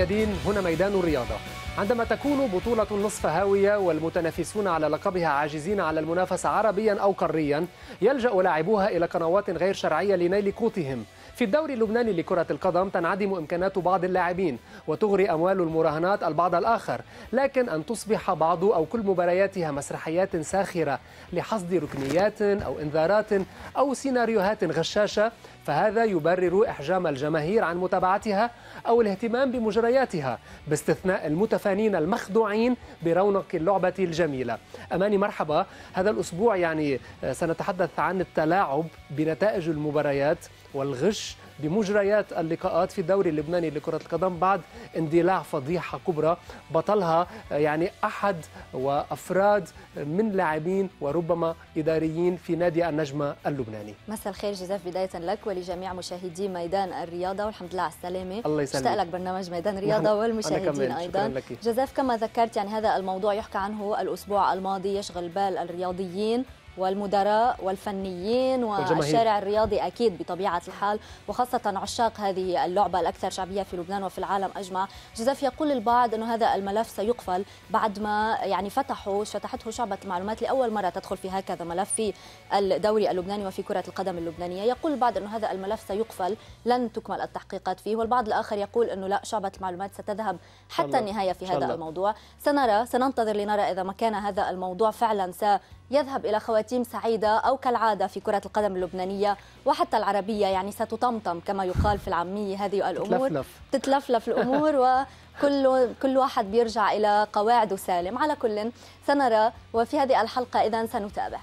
الميادين هنا ميدان الرياضة عندما تكون بطولة نصف هاوية والمتنافسون على لقبها عاجزين على المنافسة عربيا أو قاريا يلجأ لاعبوها إلى قنوات غير شرعية لنيل قوتهم في الدوري اللبناني لكرة القدم تنعدم إمكانات بعض اللاعبين وتغري أموال المراهنات البعض الآخر لكن أن تصبح بعض أو كل مبارياتها مسرحيات ساخرة لحصد ركنيات أو إنذارات أو سيناريوهات غشاشة فهذا يبرر إحجام الجماهير عن متابعتها أو الاهتمام بمجرياتها باستثناء المتفانين المخدوعين برونق اللعبة الجميلة أماني مرحبا هذا الأسبوع يعني آه، سنتحدث عن التلاعب بنتائج المباريات والغش بمجريات اللقاءات في الدوري اللبناني لكرة القدم بعد اندلاع فضيحة كبرى بطلها يعني أحد وأفراد من لاعبين وربما إداريين في نادي النجمة اللبناني مساء الخير جزاف بداية لك ولجميع مشاهدي ميدان الرياضة والحمد لله على السلامة الله يسلمك اشتاق لك برنامج ميدان الرياضة والمشاهدين أيضا جزاف كما ذكرت يعني هذا الموضوع يحكى عنه الأسبوع الماضي يشغل بال الرياضيين والمدراء والفنيين والشارع الرياضي أكيد بطبيعة الحال وخاصة عشاق هذه اللعبة الأكثر شعبية في لبنان وفي العالم أجمع جزاف يقول البعض انه هذا الملف سيقفل بعد ما يعني فتحوا فتحته شعبة المعلومات لأول مرة تدخل في هكذا ملف في الدوري اللبناني وفي كرة القدم اللبنانية يقول البعض انه هذا الملف سيقفل لن تكمل التحقيقات فيه والبعض الآخر يقول أنه لا شعبة المعلومات ستذهب حتى النهاية في هذا الموضوع سنرى سننتظر لنرى إذا ما كان هذا الموضوع فعلا س يذهب إلى خواتيم سعيدة أو كالعادة في كرة القدم اللبنانية وحتى العربية يعني ستطمطم كما يقال في العامية هذه الأمور تتلفلف, تتلفلف الأمور و كل كل واحد بيرجع الى قواعده سالم على كل سنرى وفي هذه الحلقه اذا سنتابع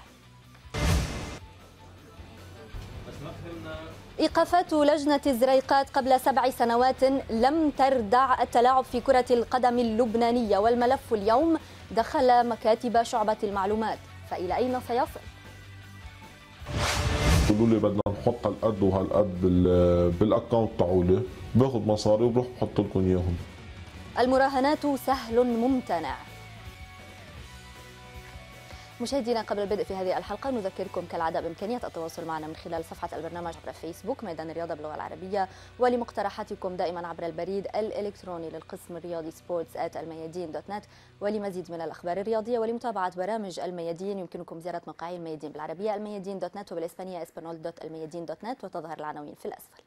إيقافات لجنة الزريقات قبل سبع سنوات لم تردع التلاعب في كرة القدم اللبنانية والملف اليوم دخل مكاتب شعبة المعلومات فإلى أين سيصل؟ بيقولوا لي بدنا نحط هالقد وهالقد بالاكونت تاعولي باخذ مصاري وبروح بحط لكم اياهم المراهنات سهل ممتنع مشاهدينا قبل البدء في هذه الحلقة نذكركم كالعادة بإمكانية التواصل معنا من خلال صفحة البرنامج عبر فيسبوك ميدان الرياضة باللغة العربية ولمقترحاتكم دائما عبر البريد الإلكتروني للقسم الرياضي سبورتس آت الميادين دوت نت ولمزيد من الأخبار الرياضية ولمتابعة برامج الميادين يمكنكم زيارة موقعي الميادين بالعربية الميادين دوت نت وبالإسبانية اسبانول دوت الميادين دوت نت وتظهر العناوين في الأسفل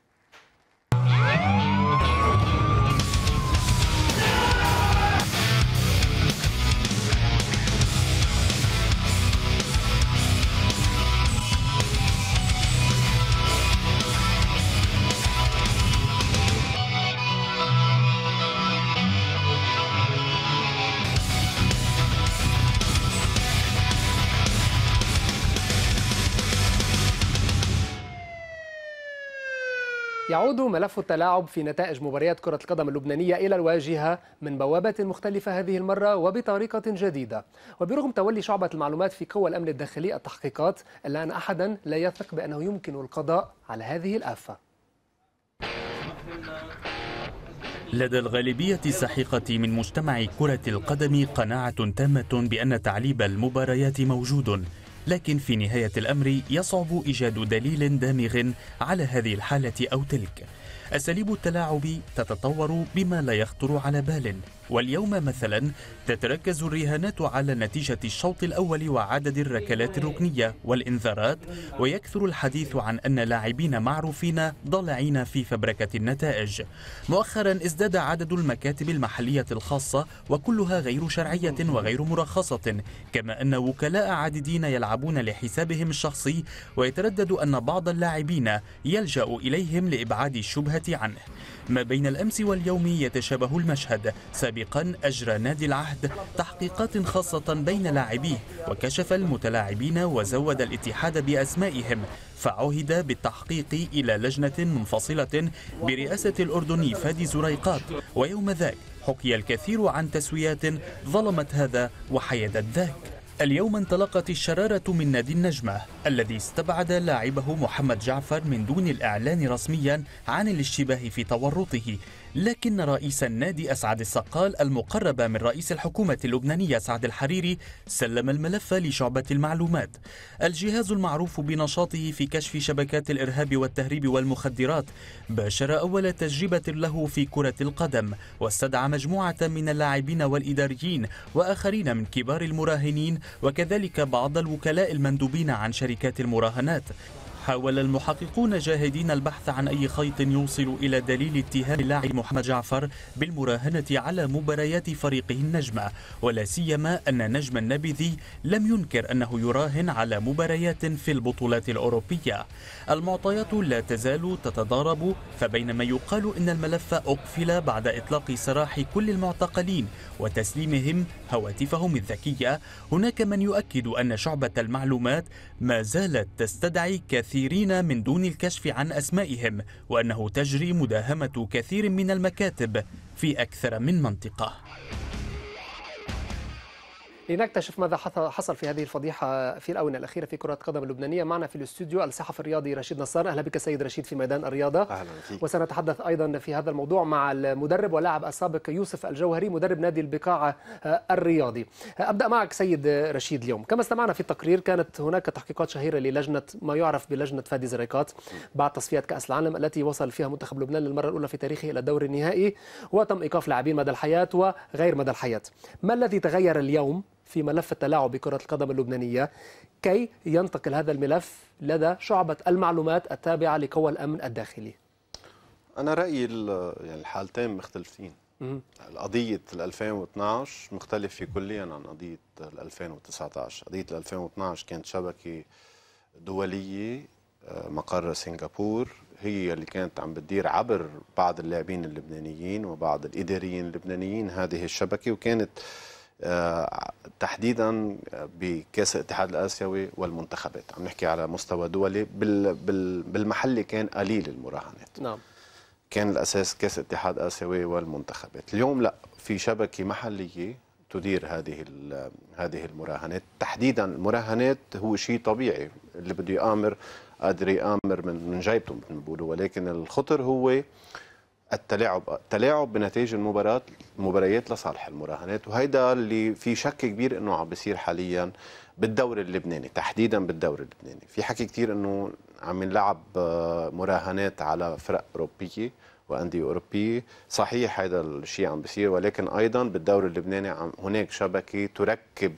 يعود ملف التلاعب في نتائج مباريات كرة القدم اللبنانية إلى الواجهة من بوابة مختلفة هذه المرة وبطريقة جديدة وبرغم تولي شعبة المعلومات في قوى الأمن الداخلي التحقيقات إلا أن أحدا لا يثق بأنه يمكن القضاء على هذه الآفة لدى الغالبية الساحقة من مجتمع كرة القدم قناعة تامة بأن تعليب المباريات موجود لكن في نهاية الأمر يصعب إيجاد دليل دامغ على هذه الحالة أو تلك أساليب التلاعب تتطور بما لا يخطر على بال واليوم مثلا تتركز الرهانات على نتيجة الشوط الأول وعدد الركلات الركنية والإنذارات ويكثر الحديث عن أن لاعبين معروفين ضالعين في فبركة النتائج مؤخرا ازداد عدد المكاتب المحلية الخاصة وكلها غير شرعية وغير مرخصة كما أن وكلاء عديدين يلعبون لحسابهم الشخصي ويتردد أن بعض اللاعبين يلجأ إليهم لإبعاد الشبهة عنه ما بين الأمس واليوم يتشابه المشهد سابقا أجرى نادي العهد تحقيقات خاصة بين لاعبيه وكشف المتلاعبين وزود الاتحاد بأسمائهم فعهد بالتحقيق إلى لجنة منفصلة برئاسة الأردني فادي زريقات ويوم ذاك حكي الكثير عن تسويات ظلمت هذا وحيدت ذاك اليوم انطلقت الشرارة من نادي النجمة الذي استبعد لاعبه محمد جعفر من دون الإعلان رسميا عن الاشتباه في تورطه لكن رئيس النادي أسعد السقال المقرب من رئيس الحكومة اللبنانية سعد الحريري سلم الملف لشعبة المعلومات الجهاز المعروف بنشاطه في كشف شبكات الإرهاب والتهريب والمخدرات باشر أول تجربة له في كرة القدم واستدعى مجموعة من اللاعبين والإداريين وآخرين من كبار المراهنين وكذلك بعض الوكلاء المندوبين عن شركات المراهنات حاول المحققون جاهدين البحث عن أي خيط يوصل إلى دليل اتهام اللاعب محمد جعفر بالمراهنة على مباريات فريقه النجمة ولا سيما أن نجم النبذي لم ينكر أنه يراهن على مباريات في البطولات الأوروبية المعطيات لا تزال تتضارب فبينما يقال أن الملف أقفل بعد إطلاق سراح كل المعتقلين وتسليمهم هواتفهم الذكية هناك من يؤكد أن شعبة المعلومات ما زالت تستدعي كثيرين من دون الكشف عن أسمائهم وأنه تجري مداهمة كثير من المكاتب في أكثر من منطقة لنكتشف ماذا حصل في هذه الفضيحة في الآونة الأخيرة في كرة قدم اللبنانية معنا في الاستوديو الصحفي الرياضي رشيد نصار أهلا بك سيد رشيد في ميدان الرياضة أهلا فيك. وسنتحدث أيضا في هذا الموضوع مع المدرب واللاعب السابق يوسف الجوهري مدرب نادي البقاعة آه، الرياضي آه، أبدأ معك سيد رشيد اليوم كما استمعنا في التقرير كانت هناك تحقيقات شهيرة للجنة ما يعرف بلجنة فادي زريكات بعد تصفية كأس العالم التي وصل فيها منتخب لبنان للمرة الأولى في تاريخه إلى الدور النهائي وتم إيقاف لاعبين مدى الحياة وغير مدى الحياة ما الذي تغير اليوم في ملف التلاعب بكرة القدم اللبنانية كي ينتقل هذا الملف لدى شعبة المعلومات التابعة لقوى الأمن الداخلي أنا رأيي يعني الحالتين مختلفين قضية ال 2012 مختلفة كليا عن قضية ال 2019 قضية ال 2012 كانت شبكة دولية آه، مقر سنغافور هي اللي كانت عم بتدير عبر بعض اللاعبين اللبنانيين وبعض الإداريين اللبنانيين هذه الشبكة وكانت تحديدا بكاس الاتحاد الاسيوي والمنتخبات عم نحكي على مستوى دولي بالمحلي كان قليل المراهنات نعم كان الاساس كاس الاتحاد الاسيوي والمنتخبات اليوم لا في شبكه محليه تدير هذه هذه المراهنات تحديدا المراهنات هو شيء طبيعي اللي بده يامر قادر يامر من من جيبته مثل ما بيقولوا ولكن الخطر هو التلاعب التلاعب بنتائج المباريات المباريات لصالح المراهنات وهيدا اللي في شك كبير انه عم بيصير حاليا بالدوري اللبناني تحديدا بالدوري اللبناني في حكي كثير انه عم ينلعب آه، مراهنات على فرق اوروبيه وانديه اوروبيه صحيح هذا الشيء عم بيصير ولكن ايضا بالدوري اللبناني عم هناك شبكه تركب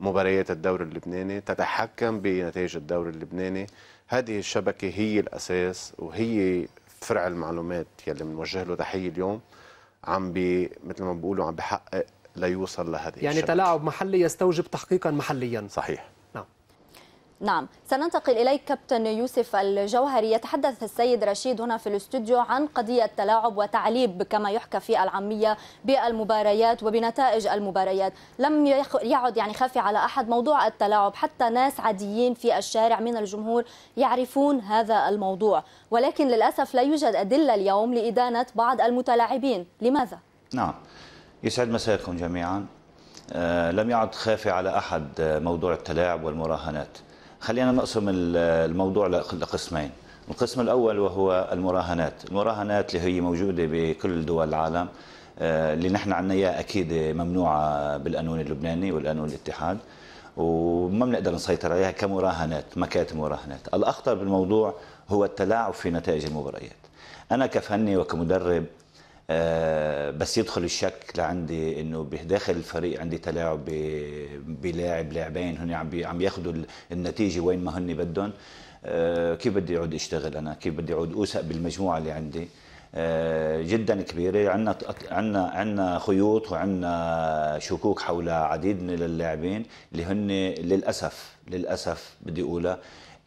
مباريات الدوري اللبناني تتحكم بنتائج الدوري اللبناني هذه الشبكه هي الاساس وهي فرع المعلومات يلي بنوجه له تحيه اليوم عم بي مثل ما بيقولوا عم بحقق ليوصل لهذه يعني الشبكة. تلاعب محلي يستوجب تحقيقا محليا صحيح نعم سننتقل إليك كابتن يوسف الجوهري يتحدث السيد رشيد هنا في الاستوديو عن قضية تلاعب وتعليب كما يحكى في العامية بالمباريات وبنتائج المباريات لم يعد يعني خافي على أحد موضوع التلاعب حتى ناس عاديين في الشارع من الجمهور يعرفون هذا الموضوع ولكن للأسف لا يوجد أدلة اليوم لإدانة بعض المتلاعبين لماذا؟ نعم يسعد مساءكم جميعا آه، لم يعد خافي على أحد موضوع التلاعب والمراهنات خلينا نقسم الموضوع لقسمين القسم الأول وهو المراهنات المراهنات اللي هي موجودة بكل دول العالم آه، اللي نحن عنا إياها أكيد ممنوعة بالقانون اللبناني والقانون الاتحاد وما بنقدر نسيطر عليها كمراهنات مكاتب مراهنات الأخطر بالموضوع هو التلاعب في نتائج المباريات أنا كفني وكمدرب آه، بس يدخل الشك لعندي انه داخل الفريق عندي تلاعب بلاعب لاعبين هن عم عم ياخذوا النتيجه وين ما هن بدهم آه، كيف بدي اعود اشتغل انا كيف بدي اعود اوثق بالمجموعه اللي عندي آه، جدا كبيره عندنا عندنا عندنا خيوط وعندنا شكوك حول عديد من اللاعبين اللي هن للاسف للاسف بدي اقولها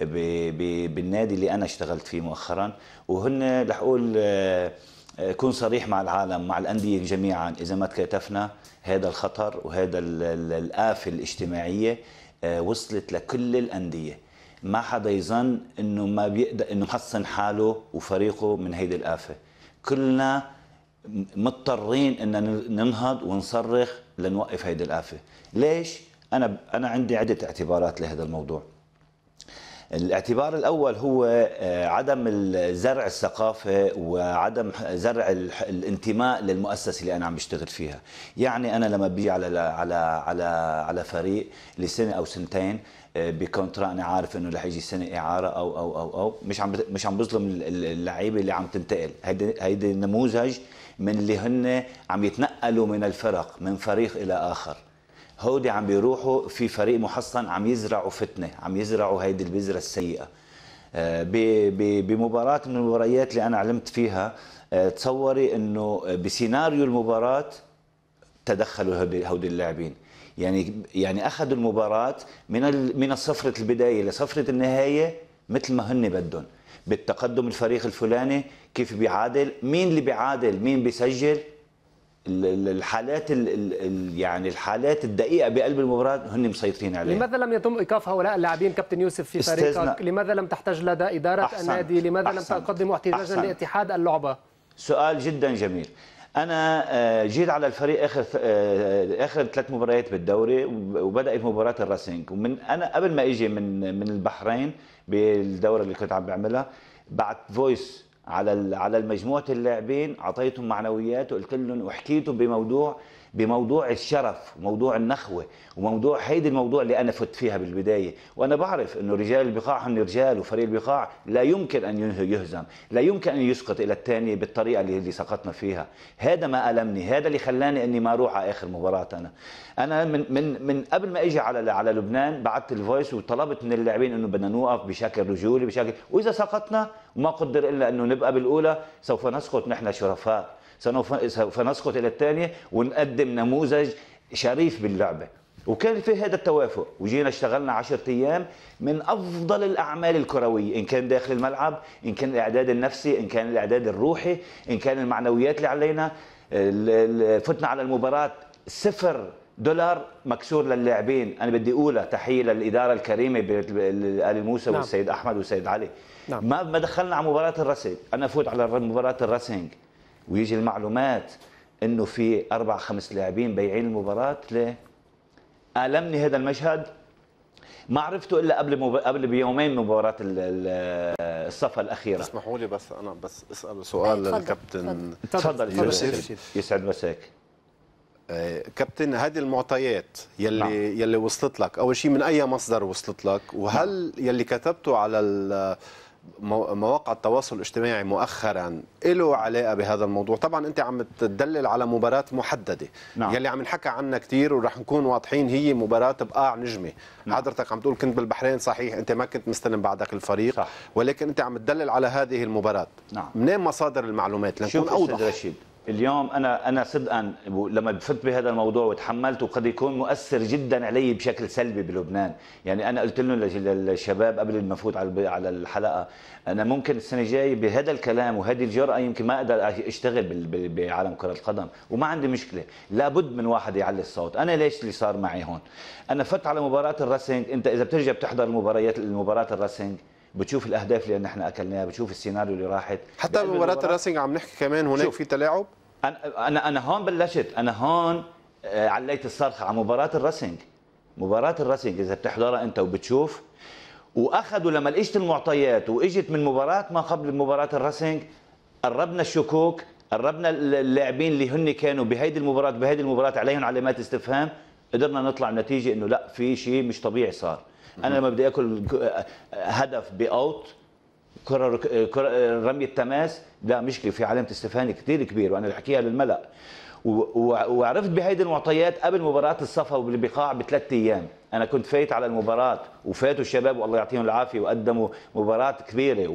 بالنادي اللي انا اشتغلت فيه مؤخرا وهن رح اقول كن صريح مع العالم مع الأندية جميعا إذا ما تكاتفنا هذا الخطر وهذا الآفة الاجتماعية آه، وصلت لكل الأندية ما حدا يظن انه ما بيقدر انه محصن حاله وفريقه من هيدي الافه كلنا مضطرين ان ننهض ونصرخ لنوقف هيدي الافه ليش انا انا عندي عده اعتبارات لهذا الموضوع الاعتبار الاول هو آه، عدم زرع الثقافه وعدم زرع الانتماء للمؤسسه اللي انا عم بشتغل فيها يعني انا لما بيجي على على على على فريق لسنه او سنتين آه، بكونترا انا عارف انه رح يجي سنه اعاره او او او او مش عم مش عم بظلم اللعيبه اللي عم تنتقل هيدي هيدي نموذج من اللي هن عم يتنقلوا من الفرق من فريق الى اخر هودي عم بيروحوا في فريق محصن عم يزرعوا فتنه عم يزرعوا هيدي البذره السيئه آه، بمباراه من المباريات اللي انا علمت فيها آه، تصوري انه بسيناريو المباراه تدخلوا هودي اللاعبين يعني يعني اخذوا المباراه من من صفره البدايه لصفره النهايه مثل ما هن بدهم بالتقدم الفريق الفلاني كيف بيعادل مين اللي بيعادل مين بيسجل الحالات يعني الحالات الدقيقه بقلب المباراه هن مسيطرين عليها لماذا لم يتم ايقاف هؤلاء اللاعبين كابتن يوسف في فريقك لماذا لم تحتج لدى اداره أحسن. النادي لماذا أحسن. لم تقدم احتجاجا لاتحاد اللعبه سؤال جدا جميل انا آه، جيت على الفريق اخر آه، اخر ثلاث مباريات بالدوري وبدات مباراه الراسينج ومن انا قبل ما اجي من من البحرين بالدوره اللي كنت عم بعملها بعت فويس على على مجموعه اللاعبين اعطيتهم معنويات وقلت لهم وحكيتهم بموضوع بموضوع الشرف وموضوع النخوة وموضوع هيدي الموضوع اللي أنا فت فيها بالبداية وأنا بعرف أنه رجال البقاع هم رجال وفريق البقاع لا يمكن أن يهزم لا يمكن أن يسقط إلى الثانية بالطريقة اللي, اللي سقطنا فيها هذا ما ألمني هذا اللي خلاني أني ما أروح على آخر مباراة أنا أنا من, من, من قبل ما أجي على على لبنان بعثت الفويس وطلبت من اللاعبين أنه بدنا نوقف بشكل رجولي بشكل وإذا سقطنا وما قدر إلا أنه نبقى بالأولى سوف نسقط نحن شرفاء سوف نسقط الى الثانيه ونقدم نموذج شريف باللعبه وكان في هذا التوافق وجينا اشتغلنا عشرة ايام من افضل الاعمال الكرويه ان كان داخل الملعب ان كان الاعداد النفسي ان كان الاعداد الروحي ان كان المعنويات اللي علينا فتنا على المباراه صفر دولار مكسور للاعبين انا بدي اقولها تحيه للاداره الكريمه ال موسى نعم. والسيد احمد والسيد علي نعم. ما ما دخلنا على مباراه الرسل انا فوت على مباراه الرسينج ويجي المعلومات انه في اربع خمس لاعبين بيعين المباراه ليه؟ المني هذا المشهد ما عرفته الا قبل مب... قبل بيومين من مباراه الصفه الاخيره اسمحوا لي بس انا بس اسال سؤال للكابتن تفضل يسعد مساك آه، كابتن هذه المعطيات يلي نعم. يلي وصلت لك اول شيء من اي مصدر وصلت لك وهل نعم. يلي كتبته على مواقع التواصل الاجتماعي مؤخرا له علاقه بهذا الموضوع طبعا انت عم تدلل على مباراه محدده نعم. يلي عم نحكى عنها كثير ورح نكون واضحين هي مباراه بقاع نجمه نعم. حضرتك عم تقول كنت بالبحرين صحيح انت ما كنت مستلم بعدك الفريق صح. ولكن انت عم تدلل على هذه المباراه نعم. منين مصادر المعلومات لنكون اوضح رشيد اليوم انا انا صدقا لما فت بهذا الموضوع وتحملته قد يكون مؤثر جدا علي بشكل سلبي بلبنان، يعني انا قلت لهم للشباب قبل ما افوت على على الحلقه انا ممكن السنه الجايه بهذا الكلام وهذه الجرأه يمكن ما اقدر اشتغل بعالم كره القدم وما عندي مشكله، لابد من واحد يعلي الصوت، انا ليش اللي صار معي هون؟ انا فت على مباراه الرسلينج، انت اذا بترجع بتحضر المباريات المباراه الرسلينج بتشوف الاهداف اللي نحن اكلناها بتشوف السيناريو اللي راحت حتى مباراه الراسنج عم نحكي كمان هناك في تلاعب انا انا انا هون بلشت انا هون آه، عليت الصرخه على مباراه الرسنج مباراه الرسنج اذا بتحضرها انت وبتشوف واخذوا لما اجت المعطيات واجت من مباراه ما قبل مباراه الرسنج قربنا الشكوك قربنا اللاعبين اللي هن كانوا بهيدي المباراه بهيدي المباراه عليهم علامات استفهام قدرنا نطلع نتيجه انه لا في شيء مش طبيعي صار انا لما بدي اكل آه، آه، هدف باوت كرة آه، آه، رمي التماس لا مشكله في علامه استفهام كثير كبيره وانا بحكيها للملا وعرفت بهيدي المعطيات قبل مباراه الصفا والبقاع بثلاث ايام انا كنت فايت على المباراه وفاتوا الشباب والله يعطيهم العافيه وقدموا مباراه كبيره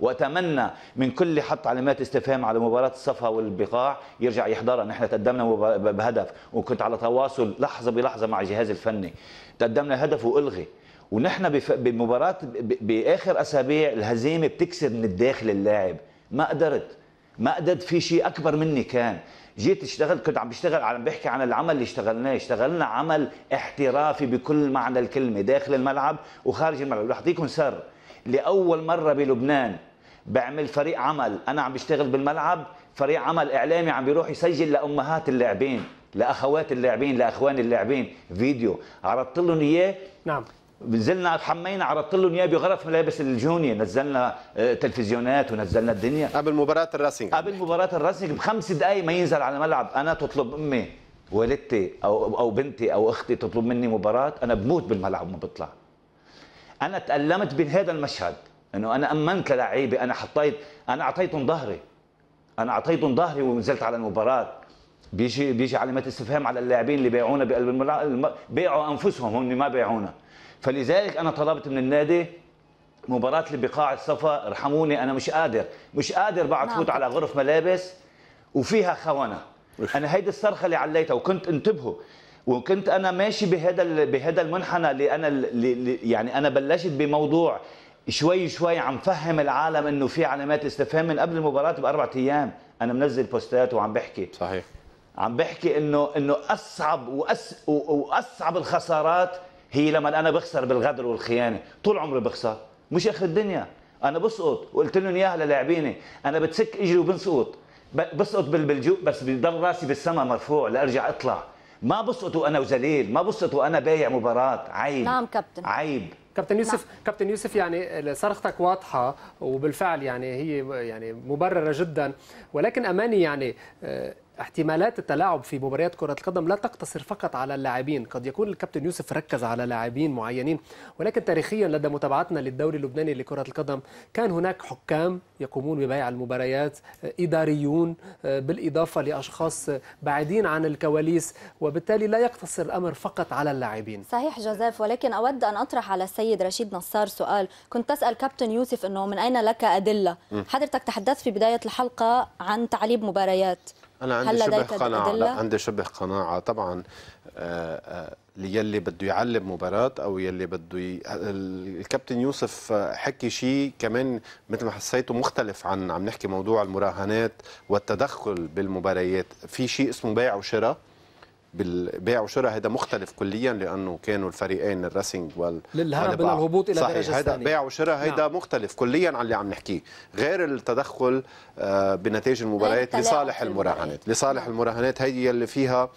واتمنى من كل اللي حط علامات استفهام على مباراه الصفا والبقاع يرجع يحضرها نحن تقدمنا بهدف وكنت على تواصل لحظه بلحظه مع الجهاز الفني تقدمنا هدف والغي ونحن بمباراه باخر اسابيع الهزيمه بتكسر من الداخل اللاعب ما قدرت ما قدرت في شيء اكبر مني كان جيت اشتغلت كنت عم بشتغل عم بحكي عن العمل اللي اشتغلناه اشتغلنا عمل احترافي بكل معنى الكلمه داخل الملعب وخارج الملعب رح اعطيكم سر لاول مره بلبنان بعمل فريق عمل انا عم بشتغل بالملعب فريق عمل اعلامي عم بيروح يسجل لامهات اللاعبين لاخوات اللاعبين لاخوان اللاعبين فيديو عرضت لهم اياه نعم نزلنا حمينا عرضت له اياه بغرف ملابس الجونيا نزلنا تلفزيونات ونزلنا الدنيا قبل مباراه الراسينج قبل مباراه الراسينج بخمس دقائق ما ينزل على الملعب انا تطلب امي والدتي او او بنتي او اختي تطلب مني مباراه انا بموت بالملعب ما بطلع انا تالمت بهذا المشهد انه انا امنت للعيبه انا حطيت انا اعطيتهم ظهري انا اعطيتهم ظهري ونزلت على المباراه بيجي بيجي علامات استفهام على اللاعبين اللي بايعونا بقلب الملعب بيعوا انفسهم هم ما بايعونا فلذلك انا طلبت من النادي مباراة اللي بقاع الصفا ارحموني انا مش قادر مش قادر بعد نعم. فوت على غرف ملابس وفيها خونه انا هيدي الصرخه اللي عليتها وكنت انتبهوا وكنت انا ماشي بهذا بهذا المنحنى اللي انا اللي يعني انا بلشت بموضوع شوي شوي عم فهم العالم انه في علامات استفهام من قبل المباراه باربع ايام انا منزل بوستات وعم بحكي صحيح عم بحكي انه انه اصعب وأس واصعب الخسارات هي لما انا بخسر بالغدر والخيانه طول عمري بخسر مش اخر الدنيا انا بسقط وقلت لهم اياها للاعبيني انا بتسك اجري وبنسقط بسقط بالجو بس بضل راسي بالسما مرفوع لارجع اطلع ما بسقط وانا وذليل ما بسقط وانا بايع مباراه عيب نعم كابتن عيب كابتن يوسف نعم. كابتن يوسف يعني صرختك واضحه وبالفعل يعني هي يعني مبرره جدا ولكن اماني يعني آه، احتمالات التلاعب في مباريات كرة القدم لا تقتصر فقط على اللاعبين قد يكون الكابتن يوسف ركز على لاعبين معينين ولكن تاريخيا لدى متابعتنا للدوري اللبناني لكرة القدم كان هناك حكام يقومون ببيع المباريات إداريون بالإضافة لأشخاص بعيدين عن الكواليس وبالتالي لا يقتصر الأمر فقط على اللاعبين صحيح جوزيف ولكن أود أن أطرح على السيد رشيد نصار سؤال كنت تسأل كابتن يوسف أنه من أين لك أدلة حضرتك تحدثت في بداية الحلقة عن تعليب مباريات انا عندي شبه قناعه لا عندي شبه قناعه طبعا آه، آه، يلي بده يعلم مباراة أو يلي بده ي... الكابتن يوسف حكي شيء كمان مثل ما حسيته مختلف عن عم نحكي موضوع المراهنات والتدخل بالمباريات في شيء اسمه بيع وشراء بالبيع وشراء هذا مختلف كليا لانه كانوا الفريقين الراسينج وال للهرب من الهبوط الى درجه ثانيه هذا بيع وشراء هيدا نعم. مختلف كليا عن اللي عم نحكيه غير التدخل آه، بنتائج المباريات لصالح المراهنات لصالح نعم. المراهنات هي اللي فيها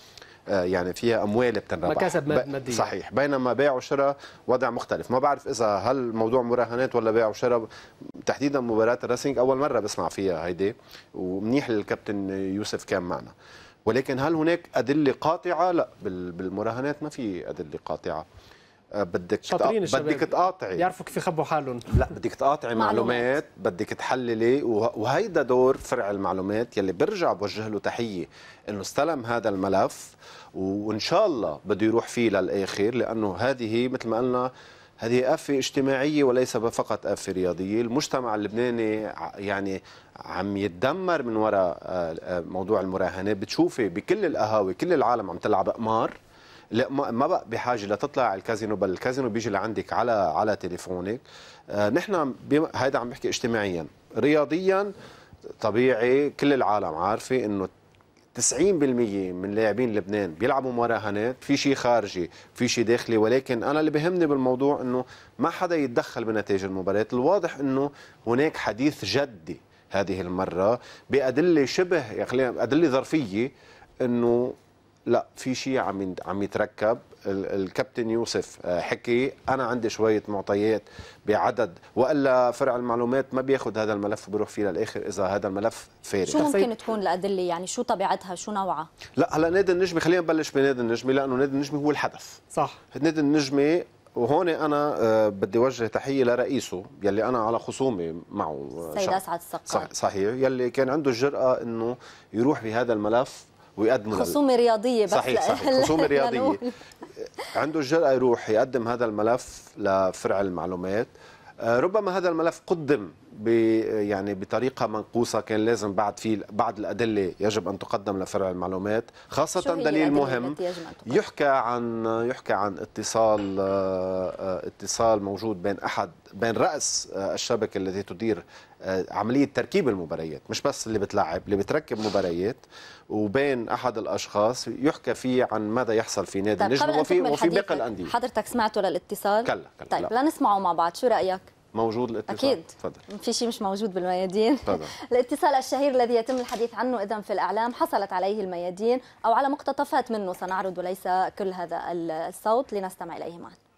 آه، يعني فيها اموال بتنربح مكاسب ماديه صحيح بينما بيع وشراء وضع مختلف ما بعرف اذا هل موضوع مراهنات ولا بيع وشراء تحديدا مباراه الراسينج اول مره بسمع فيها هيدي ومنيح للكابتن يوسف كان معنا ولكن هل هناك أدلة قاطعة؟ لا بالمراهنات ما في أدلة قاطعة آه، بدك بدك تقاطعي بيعرفوا كيف يخبوا حالهم لا بدك تقاطعي معلومات بدك تحللي وهيدا دور فرع المعلومات يلي برجع بوجه له تحيه انه استلم هذا الملف وان شاء الله بده يروح فيه للاخر لانه هذه مثل ما قلنا هذه آفة اجتماعية وليس فقط آفة رياضية المجتمع اللبناني يعني عم يتدمر من وراء آه، آه، موضوع المراهنة بتشوفي بكل القهاوي كل العالم عم تلعب قمار لا ما بقى بحاجه لتطلع على الكازينو بل الكازينو بيجي لعندك على على تليفونك آه، نحن هيدا عم بحكي اجتماعيا رياضيا طبيعي كل العالم عارفه انه 90% من لاعبين لبنان بيلعبوا مراهنات في شيء خارجي في شيء داخلي ولكن انا اللي بهمني بالموضوع انه ما حدا يتدخل بنتائج المباريات الواضح انه هناك حديث جدي هذه المره بادله شبه يعني ادله ظرفيه انه لا في شيء عم عم يتركب الكابتن يوسف آه، حكي انا عندي شويه معطيات بعدد والا فرع المعلومات ما بياخذ هذا الملف بروح فيه للاخر اذا هذا الملف فارغ شو ممكن طيب. تكون الادله يعني شو طبيعتها شو نوعها لا هلا نادي النجمه خلينا نبلش بنادي النجمه لانه نادي النجمه هو الحدث صح نادي النجمه وهون انا آه، بدي وجه تحيه لرئيسه يلي انا على خصومه معه سيد اسعد السقاف صحيح يلي كان عنده الجراه انه يروح بهذا الملف ويقدموا خصومه رياضيه بس صحيح صحيح خصومه رياضيه عنده الجرأة يروح يقدم هذا الملف لفرع المعلومات آه، ربما هذا الملف قدم ب يعني بطريقه منقوصه كان لازم بعد في بعض الادله يجب ان تقدم لفرع المعلومات خاصه دليل مهم يحكى عن يحكى عن اتصال آه، آه، اتصال موجود بين احد بين راس الشبكه التي تدير آه، عمليه تركيب المباريات مش بس اللي بتلعب اللي بتركب مباريات وبين احد الاشخاص يحكى فيه عن ماذا يحصل في نادي النجم طيب، وفي وفي باقي الانديه حضرتك سمعته للاتصال كلا, كلا طيب لا. لنسمعه مع بعض شو رايك موجود الاتصال اكيد تفضل في شيء مش موجود بالميادين تفضل الاتصال الشهير الذي يتم الحديث عنه اذا في الاعلام حصلت عليه الميادين او على مقتطفات منه سنعرض ليس كل هذا الصوت لنستمع اليه معك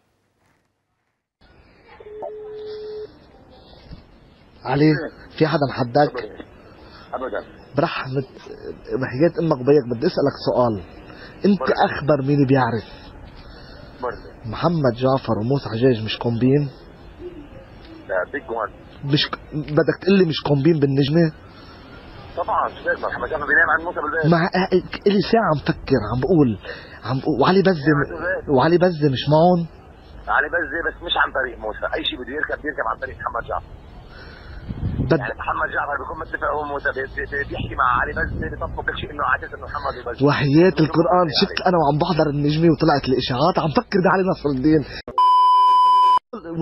عليه في حدا محدك ابدا برحمة بحكاية امك وبيك بدي اسألك سؤال انت برضه. اخبر مين بيعرف برضه. محمد جعفر وموسى حجاج مش كومبين لا بيج وان مش بدك تقول لي مش كومبين بالنجمة طبعا لازم محمد جعفر بينام عن موسى بالبيت مع لي ساعة عم فكر عم بقول عم بقول وعلي بزة إيه؟ وعلي بزة مش معهم علي بزة بس مش عن طريق موسى اي شيء بده يركب يركب عن طريق محمد جعفر بد... يعني محمد جعفر بيكون متفق هو بيحكي مع علي بس بيطبق شيء انه عاده انه محمد وبس وحياة القران يعني شفت انا وعم بحضر النجمه وطلعت الاشاعات عم فكر بعلي نصر الدين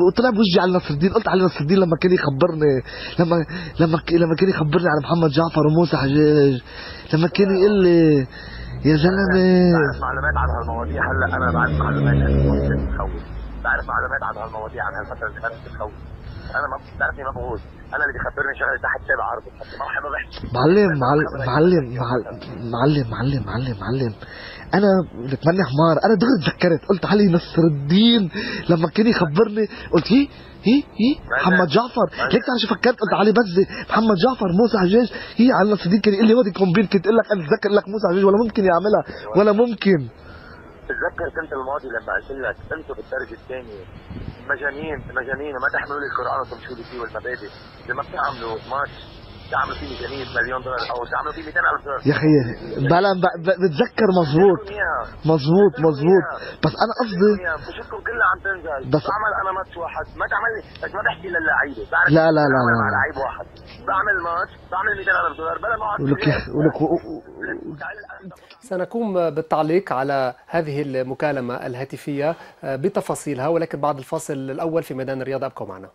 وطلع بوجهي على نصر الدين قلت على نصر الدين لما كان يخبرني لما لما لما كان يخبرني على محمد جعفر وموسى حجاج لما كان يقول لي يا زلمه بعرف معلومات عن هالمواضيع هلا انا بعرف معلومات عن بعرف معلومات عن هالمواضيع عن هالفتره اللي فاتت بتخوف انا ما نفسي مضغوط انا اللي بيخبرني شغله تحت سبع عرض مرحبا بحكي معلم معلم معلم معلم معلم معلم انا بتمنى حمار انا دغري تذكرت قلت علي نصر الدين لما كان يخبرني قلت هي هي هي محمد جعفر ليك تعرف شو فكرت قلت علي بس محمد جعفر موسى عجاج هي على نصر الدين كان يقول لي ودي كومبين كنت اقول لك انا اتذكر لك موسى عجاج ولا ممكن يعملها ولا ممكن تتذكر كنت الماضي لما قلت لك انتم بالدرجه الثانيه مجانين مجانين ما تحملوا لي القران وتمشوا لي فيه والمبادئ لما بتعملوا ماتش مش فيه 200 مليون دولار او مش فيه 200000 دولار يا اخي بلا بتذكر مظبوط مظبوط مظبوط بس انا قصدي بشوفكم كلها عم تنزل بس بعمل انا ماتش واحد ما تعمل لي بس ما بحكي للعيبه لا لا لا لا لعيب واحد بعمل ماتش بعمل 200000 دولار بلا ما اقعد ولك ولك سنقوم بالتعليق على هذه المكالمه الهاتفيه بتفاصيلها ولكن بعد الفاصل الاول في ميدان الرياضه ابقوا معنا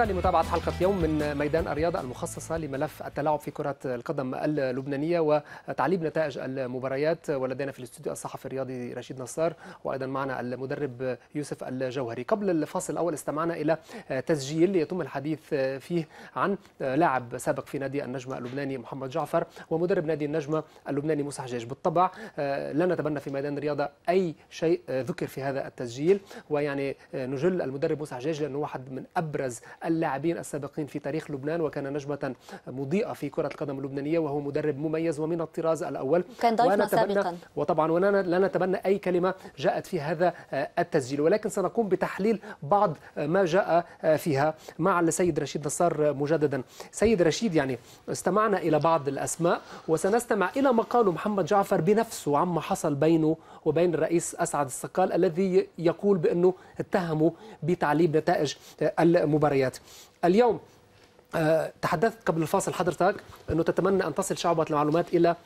عودة لمتابعة حلقة اليوم من ميدان الرياضة المخصصة لملف التلاعب في كرة القدم اللبنانية وتعليب نتائج المباريات ولدينا في الاستوديو الصحفي الرياضي رشيد نصار وأيضا معنا المدرب يوسف الجوهري قبل الفاصل الأول استمعنا إلى تسجيل يتم الحديث فيه عن لاعب سابق في نادي النجمة اللبناني محمد جعفر ومدرب نادي النجمة اللبناني موسى حجاج بالطبع آه، لا نتبنى في ميدان الرياضة أي شيء آه، ذكر في هذا التسجيل ويعني آه، نجل المدرب موسى حجاج لأنه واحد من أبرز اللاعبين السابقين في تاريخ لبنان وكان نجمة مضيئة في كرة القدم اللبنانية وهو مدرب مميز ومن الطراز الأول كان ضيفنا سابقا وطبعا لا نتبنى أي كلمة جاءت في هذا التسجيل ولكن سنقوم بتحليل بعض ما جاء فيها مع السيد رشيد نصار مجددا سيد رشيد يعني استمعنا إلى بعض الأسماء وسنستمع إلى مقال محمد جعفر بنفسه عما حصل بينه وبين الرئيس أسعد الصقال الذي يقول بأنه اتهمه بتعليب نتائج المباريات اليوم آه، تحدثت قبل الفاصل حضرتك أنه تتمنى أن تصل شعبة المعلومات إلى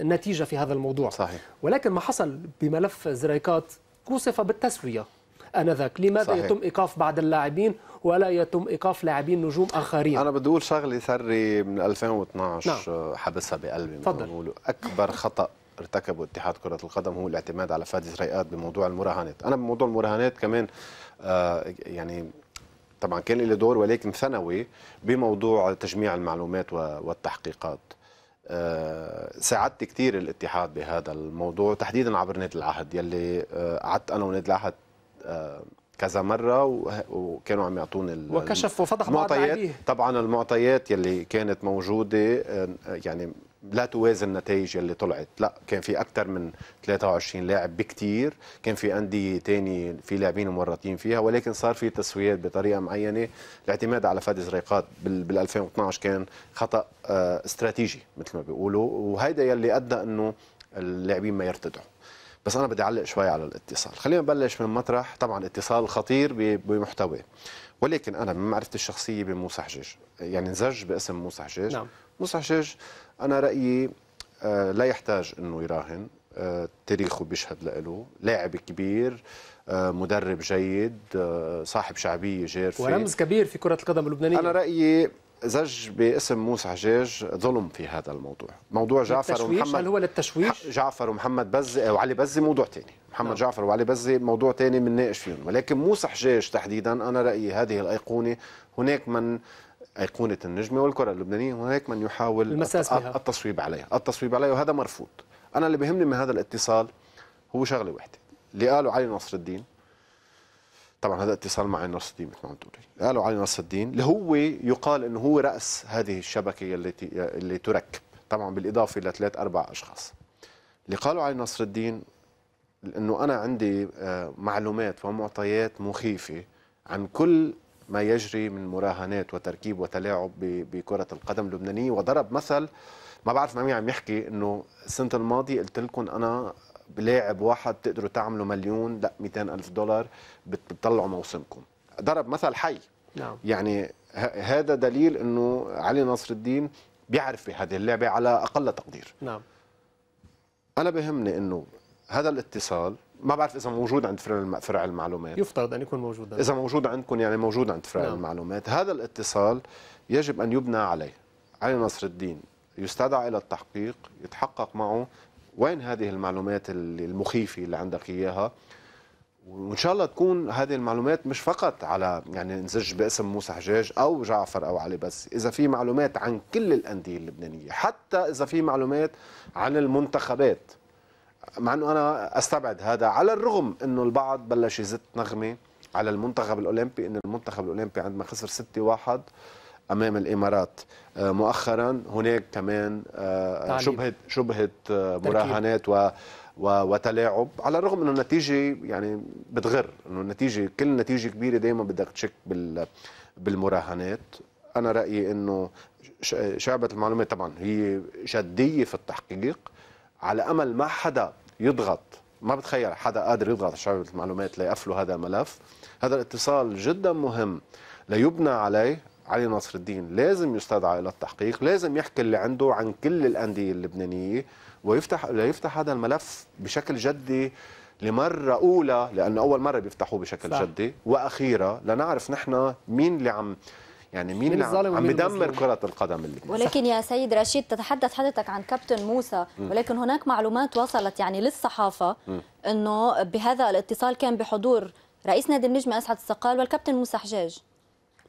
نتيجة في هذا الموضوع صحيح. ولكن ما حصل بملف زريكات وصف بالتسوية انذاك لماذا صحيح. يتم ايقاف بعض اللاعبين ولا يتم ايقاف لاعبين نجوم اخرين انا بدي اقول شغله سري من 2012 نعم. حبسها بقلبي تفضل اكبر خطا ارتكبه اتحاد كرة القدم هو الاعتماد على فادي زريقات بموضوع المراهنات أنا بموضوع المراهنات كمان آه، يعني طبعا كان لي دور ولكن ثانوي بموضوع تجميع المعلومات والتحقيقات آه، ساعدت كثير الاتحاد بهذا الموضوع تحديدا عبر نادي العهد يلي آه، قعدت انا ونادي العهد كذا مره وكانوا عم يعطوني وكشف وفضح المعطيات طبعا المعطيات يلي كانت موجوده يعني لا توازي النتائج اللي طلعت لا كان في اكثر من 23 لاعب بكثير كان في انديه ثانيه في لاعبين مورطين فيها ولكن صار في تسويات بطريقه معينه الاعتماد على فادي زريقات بال 2012 كان خطا آه، استراتيجي مثل ما بيقولوا وهيدا يلي ادى انه اللاعبين ما يرتدعوا بس انا بدي اعلق شوي على الاتصال خلينا نبلش من مطرح طبعا اتصال خطير بمحتوى ولكن انا من معرفتي الشخصيه بموسى حجاج يعني انزج باسم موسى حجاج نعم. موسى حجاج انا رايي آه، لا يحتاج انه يراهن آه، تاريخه بيشهد له لاعب كبير آه، مدرب جيد صاحب شعبيه جارفه ورمز كبير في كره القدم اللبنانيه انا رايي زج باسم موسى حجاج ظلم في هذا الموضوع موضوع جعفر ومحمد هل هو للتشويش جعفر ومحمد بزي وعلي بزي موضوع ثاني محمد لا. نعم. جعفر وعلي بزي موضوع ثاني بنناقش فيهم ولكن موسى حجاج تحديدا انا رايي هذه الايقونه هناك من أيقونة النجمة والكرة اللبنانية وهناك من يحاول المساس بها. التصويب عليها التصويب عليها وهذا مرفوض أنا اللي بهمني من هذا الاتصال هو شغلة واحدة اللي قالوا علي نصر الدين طبعا هذا اتصال مع علي نصر الدين مثل ما عم تقولي قالوا علي نصر الدين اللي هو يقال انه هو راس هذه الشبكه التي اللي تركب طبعا بالاضافه لثلاث اربع اشخاص اللي قالوا علي نصر الدين انه انا عندي آه، معلومات ومعطيات مخيفه عن كل ما يجري من مراهنات وتركيب وتلاعب بكره القدم اللبنانيه وضرب مثل ما بعرف مع مين عم يحكي انه السنه الماضيه قلت لكم انا بلاعب واحد بتقدروا تعملوا مليون لا 200 الف دولار بتطلعوا موسمكم ضرب مثل حي نعم. يعني هذا دليل انه علي نصر الدين بيعرف بهذه اللعبه على اقل تقدير نعم انا بهمني انه هذا الاتصال ما بعرف اذا موجود عند فرع المعلومات يفترض ان يكون موجود اذا موجود عندكم يعني موجود عند فرع نعم. المعلومات هذا الاتصال يجب ان يبنى عليه علي نصر الدين يستدعى الى التحقيق يتحقق معه وين هذه المعلومات المخيفه اللي عندك اياها وان شاء الله تكون هذه المعلومات مش فقط على يعني نزج باسم موسى حجاج او جعفر او علي بس اذا في معلومات عن كل الانديه اللبنانيه حتى اذا في معلومات عن المنتخبات مع انه انا استبعد هذا على الرغم انه البعض بلش يزت نغمه على المنتخب الاولمبي ان المنتخب الاولمبي عندما خسر 6-1 امام الامارات آه، مؤخرا هناك كمان آه، شبهه شبهه آه، مراهنات و وتلاعب على الرغم انه النتيجه يعني بتغر انه النتيجه كل نتيجه كبيره دائما بدك تشك بال بالمراهنات انا رايي انه شعبة المعلومات طبعا هي جديه في التحقيق على امل ما حدا يضغط ما بتخيل حدا قادر يضغط على شعبة المعلومات ليقفلوا هذا الملف هذا الاتصال جدا مهم ليبنى عليه علي ناصر الدين لازم يستدعى الى التحقيق لازم يحكي اللي عنده عن كل الانديه اللبنانيه ويفتح ليفتح هذا الملف بشكل جدي لمرة أولى لأن أول مرة بيفتحوه بشكل صح. جدي وأخيرة لنعرف نحن مين اللي عم يعني مين, مين عم بدمر كره القدم اللي ولكن يا سيد رشيد تتحدث حضرتك عن كابتن موسى ولكن هناك معلومات وصلت يعني للصحافه انه بهذا الاتصال كان بحضور رئيس نادي النجمه اسعد الصقال والكابتن موسى حجاج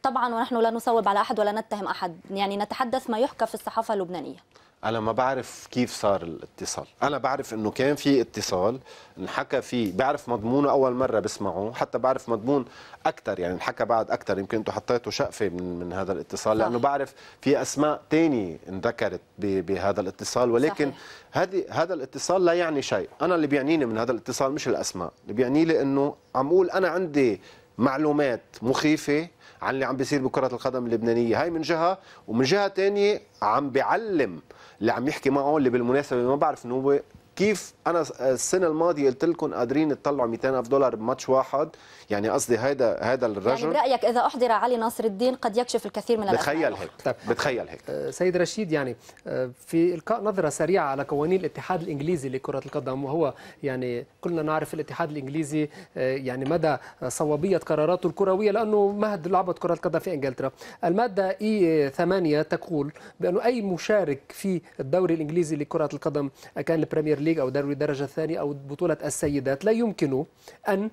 طبعا ونحن لا نصوب على احد ولا نتهم احد يعني نتحدث ما يحكى في الصحافه اللبنانيه انا ما بعرف كيف صار الاتصال انا بعرف انه كان في اتصال انحكى فيه بعرف مضمونه اول مره بسمعه حتى بعرف مضمون اكثر يعني انحكى بعد اكثر يمكن انتم حطيتوا شقفه من من هذا الاتصال صح. لانه بعرف في اسماء ثانيه انذكرت بهذا الاتصال ولكن هذه هذا الاتصال لا يعني شيء انا اللي بيعنيني من هذا الاتصال مش الاسماء اللي بيعني لي انه عم اقول انا عندي معلومات مخيفه عن اللي عم بيصير بكرة القدم اللبنانية هاي من جهة ومن جهة تانية عم بيعلم اللي عم يحكي معه اللي بالمناسبة ما بعرف انه هو كيف انا السنه الماضيه قلت لكم قادرين تطلعوا 200 دولار بماتش واحد يعني قصدي هذا هذا الرجل يعني برايك اذا احضر علي ناصر الدين قد يكشف الكثير من بتخيل هيك طيب. بتخيل هيك آه، سيد رشيد يعني آه، في القاء نظره سريعه على قوانين الاتحاد الانجليزي لكره القدم وهو يعني كلنا نعرف الاتحاد الانجليزي آه، يعني مدى صوابيه قراراته الكرويه لانه مهد لعبه كره القدم في انجلترا الماده اي 8 تقول بانه اي مشارك في الدوري الانجليزي لكره القدم كان البريمير ليج أو دوري الدرجة الثانية أو بطولة السيدات لا يمكن أن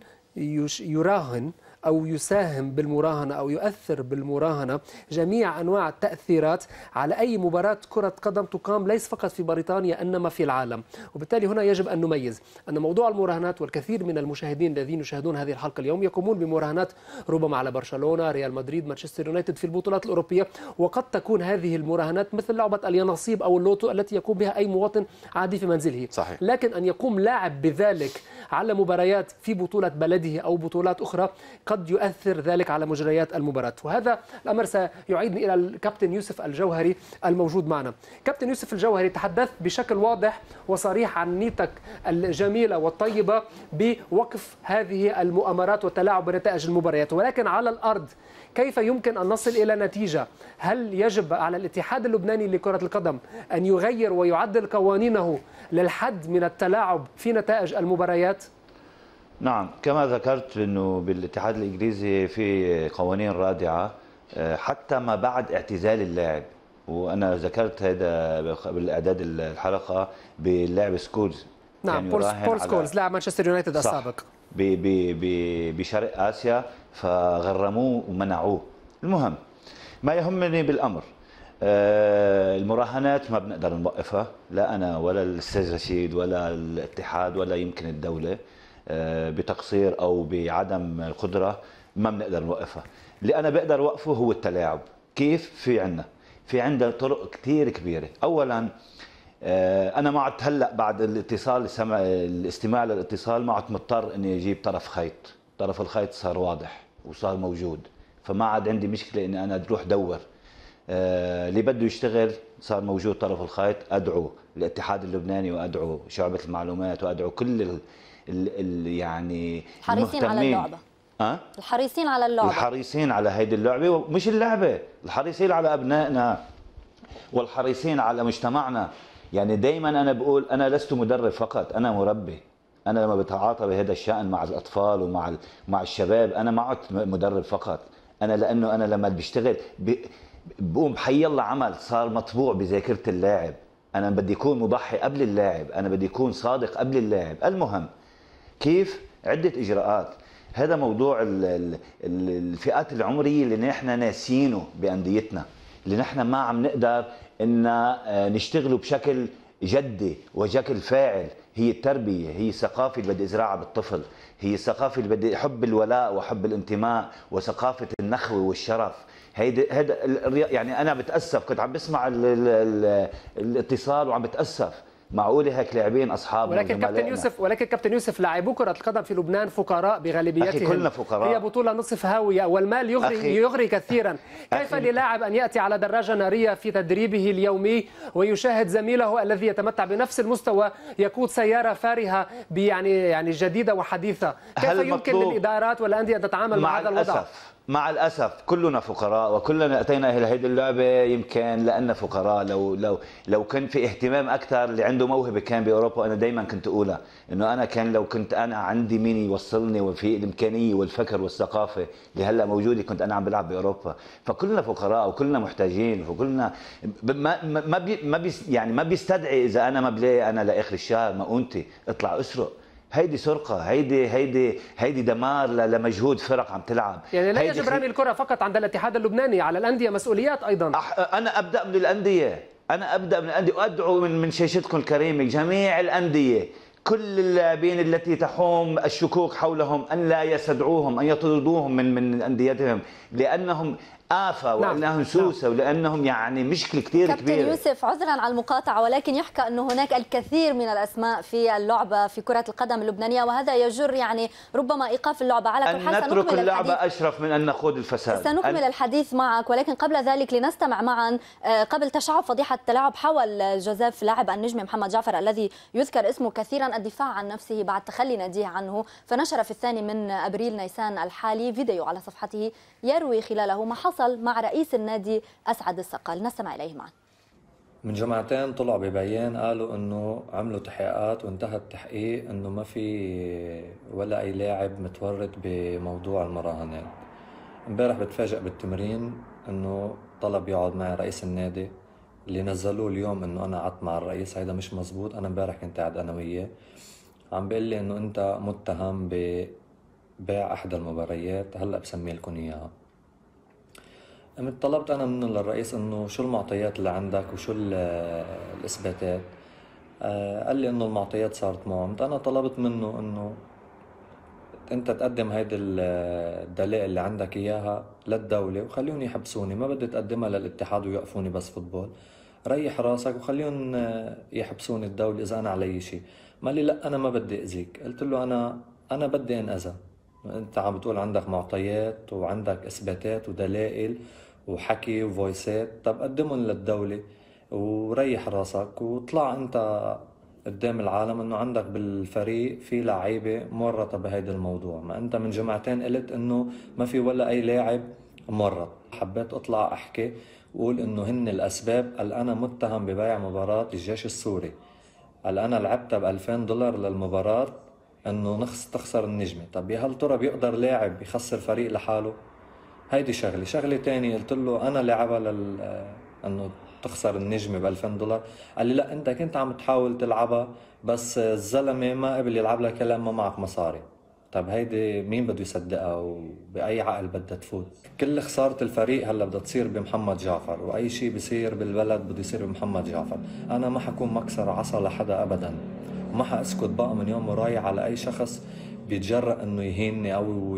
يراهن أو يساهم بالمراهنة أو يؤثر بالمراهنة جميع أنواع التأثيرات على أي مباراة كرة قدم تقام ليس فقط في بريطانيا إنما في العالم وبالتالي هنا يجب أن نميز أن موضوع المراهنات والكثير من المشاهدين الذين يشاهدون هذه الحلقة اليوم يقومون بمراهنات ربما على برشلونة ريال مدريد مانشستر يونايتد في البطولات الأوروبية وقد تكون هذه المراهنات مثل لعبة اليانصيب أو اللوتو التي يقوم بها أي مواطن عادي في منزله صحيح. لكن أن يقوم لاعب بذلك على مباريات في بطولة بلده أو بطولات أخرى قد يؤثر ذلك على مجريات المباراة وهذا الأمر سيعيدني إلى الكابتن يوسف الجوهري الموجود معنا كابتن يوسف الجوهري تحدثت بشكل واضح وصريح عن نيتك الجميلة والطيبة بوقف هذه المؤامرات والتلاعب بنتائج المباريات ولكن على الأرض كيف يمكن أن نصل إلى نتيجة هل يجب على الاتحاد اللبناني لكرة القدم أن يغير ويعدل قوانينه للحد من التلاعب في نتائج المباريات؟ نعم كما ذكرت انه بالاتحاد الانجليزي في قوانين رادعه آه، حتى ما بعد اعتزال اللاعب وانا ذكرت هذا بالاعداد الحلقه باللاعب سكولز نعم بول, بول سكولز لاعب مانشستر يونايتد السابق بشرق اسيا فغرموه ومنعوه المهم ما يهمني بالامر آه، المراهنات ما بنقدر نوقفها لا انا ولا الاستاذ رشيد ولا الاتحاد ولا يمكن الدوله آه، بتقصير او بعدم القدره ما بنقدر نوقفها اللي انا بقدر اوقفه هو التلاعب كيف في عندنا في عندنا طرق كثير كبيره اولا آه، انا ما عدت هلا بعد الاتصال سمع الاستماع للاتصال ما عدت مضطر اني اجيب طرف خيط طرف الخيط صار واضح وصار موجود فما عاد عندي مشكله اني انا اروح دور آه، اللي بده يشتغل صار موجود طرف الخيط ادعو الاتحاد اللبناني وادعو شعبه المعلومات وادعو كل ال ال يعني حريصين على اللعبه أه؟ الحريصين على اللعبه الحريصين على هيدي اللعبه ومش اللعبه الحريصين على ابنائنا والحريصين على مجتمعنا يعني دائما انا بقول انا لست مدرب فقط انا مربي انا لما بتعاطى بهذا الشان مع الاطفال ومع مع الشباب انا ما عدت مدرب فقط انا لانه انا لما بشتغل بقوم حي الله عمل صار مطبوع بذاكره اللاعب انا بدي اكون مضحي قبل اللاعب انا بدي اكون صادق قبل اللاعب المهم كيف عده اجراءات هذا موضوع الفئات العمريه اللي نحن ناسينه بانديتنا اللي نحن ما عم نقدر ان آه، نشتغله بشكل جدي وشكل فاعل هي التربيه هي الثقافه اللي بدي ازرعها بالطفل هي الثقافه اللي بدي حب الولاء وحب الانتماء وثقافه النخوه والشرف هيدا هذا يعني انا بتاسف كنت عم بسمع الاتصال وعم بتاسف معقول هيك لاعبين اصحاب ولكن كابتن يوسف ولكن كابتن يوسف لاعبو كره القدم في لبنان فقراء بغالبيتهم أخي كلنا فقراء هي بطوله نصف هاويه والمال يغري أخي يغري كثيرا أخي كيف للاعب ان ياتي على دراجه ناريه في تدريبه اليومي ويشاهد زميله الذي يتمتع بنفس المستوى يقود سياره فارهه يعني يعني جديده وحديثه كيف يمكن للادارات والانديه ان تتعامل مع, مع هذا الوضع؟ الأسف. مع الاسف كلنا فقراء وكلنا اتينا الى هذه اللعبه يمكن لان فقراء لو لو لو كان في اهتمام اكثر اللي عنده موهبه كان باوروبا انا دائما كنت اقولها انه انا كان لو كنت انا عندي مين يوصلني وفي الامكانيه والفكر والثقافه اللي هلا موجوده كنت انا عم بلعب باوروبا فكلنا فقراء وكلنا محتاجين وكلنا ما ما بي ما بي يعني ما بيستدعي اذا انا ما بلاقي انا لاخر الشهر مؤونتي اطلع اسرق هيدي سرقه هيدي هيدي هيدي دمار لمجهود فرق عم تلعب يعني لا يجب رمي الكره فقط عند الاتحاد اللبناني على الانديه مسؤوليات ايضا أح... انا ابدا من الانديه انا ابدا من الانديه وادعو من من شاشتكم الكريمه جميع الانديه كل اللاعبين التي تحوم الشكوك حولهم ان لا يستدعوهم ان يطردوهم من من انديتهم لانهم آفة ولأنهم نعم. سوسة نعم. ولأنهم يعني مشكلة كثير كبيرة كابتن يوسف عذرا على المقاطعة ولكن يحكى أنه هناك الكثير من الأسماء في اللعبة في كرة القدم اللبنانية وهذا يجر يعني ربما إيقاف اللعبة على كل حال نترك اللعبة أشرف من أن نخوض الفساد سنكمل أن... الحديث معك ولكن قبل ذلك لنستمع معا آه، قبل تشعب فضيحة التلاعب حول جوزيف لاعب النجم محمد جعفر الذي يذكر اسمه كثيرا الدفاع عن نفسه بعد تخلي ناديه عنه فنشر في الثاني من أبريل نيسان الحالي فيديو على صفحته يروي خلاله ما حصل مع رئيس النادي أسعد السقال نسمع إليه معا من جمعتين طلعوا ببيان قالوا انه عملوا تحقيقات وانتهى التحقيق انه ما في ولا اي لاعب متورط بموضوع المراهنات امبارح بتفاجئ بالتمرين انه طلب يقعد معي رئيس النادي اللي نزلوه اليوم انه انا قعدت مع الرئيس هيدا مش مزبوط انا امبارح كنت قاعد انا وياه عم بيقول لي انه انت متهم ب احدى المباريات هلا بسمي لكم اياها قمت طلبت انا من الرئيس انه شو المعطيات اللي عندك وشو الاثباتات آه، قال لي انه المعطيات صارت معهم انا طلبت منه انه انت تقدم هيدي الدلائل اللي عندك اياها للدولة وخليهم يحبسوني ما بدي تقدمها للاتحاد ويوقفوني بس فوتبول ريح راسك وخليهم آه، يحبسوني الدولة اذا انا علي شيء ما لي لا انا ما بدي اذيك قلت له انا انا بدي انأذى انت عم بتقول عندك معطيات وعندك اثباتات ودلائل وحكي وفويسات طب قدمهم للدوله وريح راسك وطلع انت قدام العالم انه عندك بالفريق في لعيبه مورطه بهيدا الموضوع ما انت من جمعتين قلت انه ما في ولا اي لاعب مورط حبيت اطلع احكي وقول انه هن الاسباب قال انا متهم ببيع مباراه الجيش السوري قال انا لعبتها ب 2000 دولار للمباراه انه نخص تخسر النجمه طب هل ترى بيقدر لاعب يخسر فريق لحاله هيدي شغله شغله تانية قلت له انا لعبها لل انه تخسر النجمه ب 2000 دولار قال لي لا انت كنت عم تحاول تلعبها بس الزلمه ما قبل يلعب لك لما ما معك مصاري طب هيدي مين بده يصدقها وباي عقل بدها تفوت كل خساره الفريق هلا بدها تصير بمحمد جعفر واي شيء بصير بالبلد بده يصير بمحمد جعفر انا ما حكون مكسر عصا لحدا ابدا ما حاسكت بقى من يوم وراي على اي شخص بيتجرأ انه يهيني او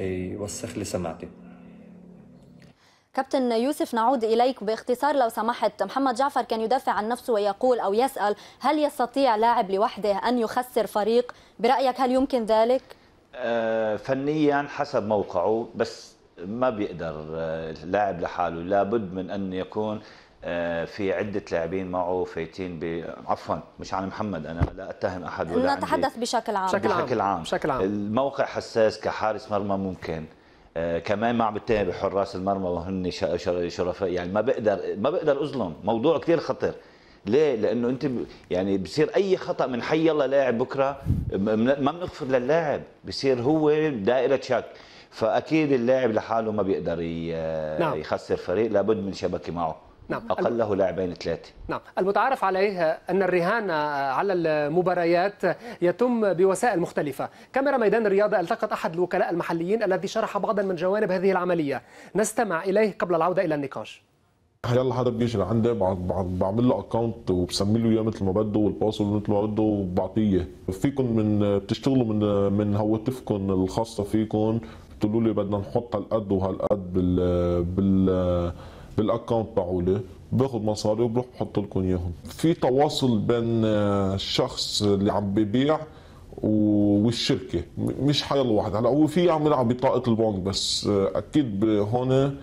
يوسخ لي سمعتي كابتن يوسف نعود إليك باختصار لو سمحت محمد جعفر كان يدافع عن نفسه ويقول أو يسأل هل يستطيع لاعب لوحده أن يخسر فريق برأيك هل يمكن ذلك؟ آه، فنيا حسب موقعه بس ما بيقدر آه، لاعب لحاله لابد من أن يكون آه، في عدة لاعبين معه فايتين ب... عفوا مش عن محمد أنا لا أتهم أحد ولا نتحدث عندي... بشكل عام بشكل عام. بشكل عام بشكل عام الموقع حساس كحارس مرمى ممكن آه، كمان ما عم بتهم بحراس المرمى وهن شرفاء يعني ما بقدر ما بقدر أظلم موضوع كثير خطر ليه؟ لأنه أنت ب... يعني بصير أي خطأ من حي الله لاعب بكرة ما بنغفر للاعب بصير هو دائرة شك فأكيد اللاعب لحاله ما بيقدر ي... نعم. يخسر فريق لابد من شبكة معه نعم أقله لاعبين ثلاثة نعم المتعارف عليه أن الرهان على المباريات يتم بوسائل مختلفة كاميرا ميدان الرياضة التقت أحد الوكلاء المحليين الذي شرح بعضا من جوانب هذه العملية نستمع إليه قبل العودة إلى النقاش يلا حدا بيجي لعندي بعمل له اكونت وبسمي له اياه مثل ما بده والباسورد مثل ما بده وبعطيه فيكم من بتشتغلوا من من هواتفكم الخاصه فيكم بتقولوا لي بدنا نحط هالقد وهالقد بال بال بالاكونت تبعولي باخذ مصاري وبروح بحط لكم اياهم في تواصل بين الشخص آه، اللي عم ببيع والشركه مش حدا الواحد هلا هو في عم يلعب بطاقه البنك بس آه، اكيد هون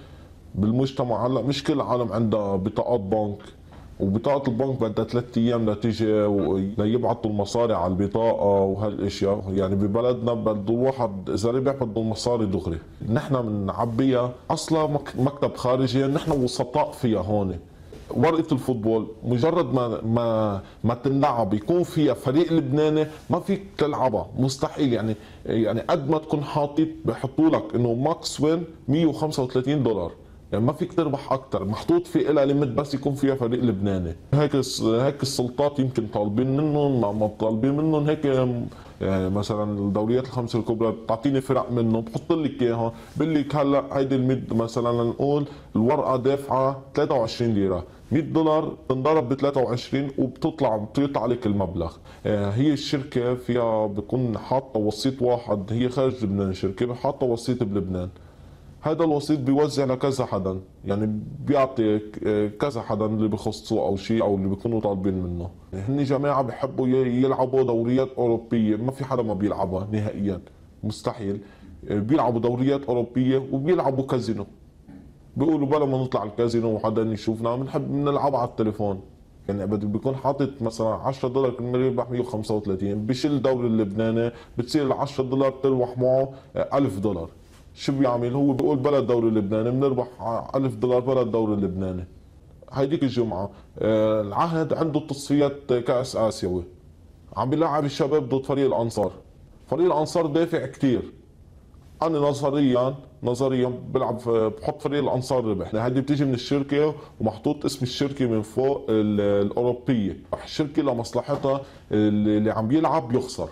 بالمجتمع هلا مش كل العالم عندها بطاقات بنك وبطاقه البنك بدها ثلاث ايام لتيجي ليبعثوا المصاري على البطاقه وهالاشياء يعني ببلدنا بده الواحد اذا ربح بده المصاري دغري نحن بنعبيها اصلا مكتب خارجي نحن وسطاء فيها هون ورقه الفوتبول مجرد ما ما ما تنلعب يكون فيها فريق لبناني ما فيك تلعبها مستحيل يعني يعني قد ما تكون حاطط بحطوا لك انه ماكس وين 135 دولار يعني ما فيك تربح اكثر محطوط في لها ليميت بس يكون فيها فريق لبناني هيك هيك السلطات يمكن طالبين منهم ما طالبين منهم هيك يعني مثلا الدوريات الخمسه الكبرى بتعطيني فرق منه بحط لك اياها بقول لك هلا هيدي الميد مثلا نقول الورقه دافعه 23 ليره 100 دولار بتنضرب ب 23 وبتطلع بتطلع عليك المبلغ آه، هي الشركه فيها بكون حاطه وسيط واحد هي خارج لبنان الشركه حاطه وسيط بلبنان هذا الوسيط بيوزع لكذا حدا يعني بيعطي كذا حدا اللي بخصه او شيء او اللي بيكونوا طالبين منه هن جماعه بحبوا يلعبوا دوريات اوروبيه ما في حدا ما بيلعبها نهائيا مستحيل بيلعبوا دوريات اوروبيه وبيلعبوا كازينو بيقولوا بلا ما نطلع الكازينو وحدا يشوفنا بنحب نلعب على التليفون يعني بده بيكون حاطط مثلا 10 دولار كل ما يربح 135 بشيل الدوري اللبناني بتصير ال 10 دولار تروح معه 1000 دولار شو بيعمل هو بيقول بلا الدوري اللبناني بنربح 1000 دولار بلا الدوري اللبناني هيديك الجمعه آه، العهد عنده تصفيات كاس اسيوي عم بيلعب الشباب ضد فريق الانصار فريق الانصار دافع كثير انا نظريا نظريا بلعب بحط فريق الانصار ربح هذه بتيجي من الشركه ومحطوط اسم الشركه من فوق الاوروبيه الشركه لمصلحتها اللي عم بيلعب يخسر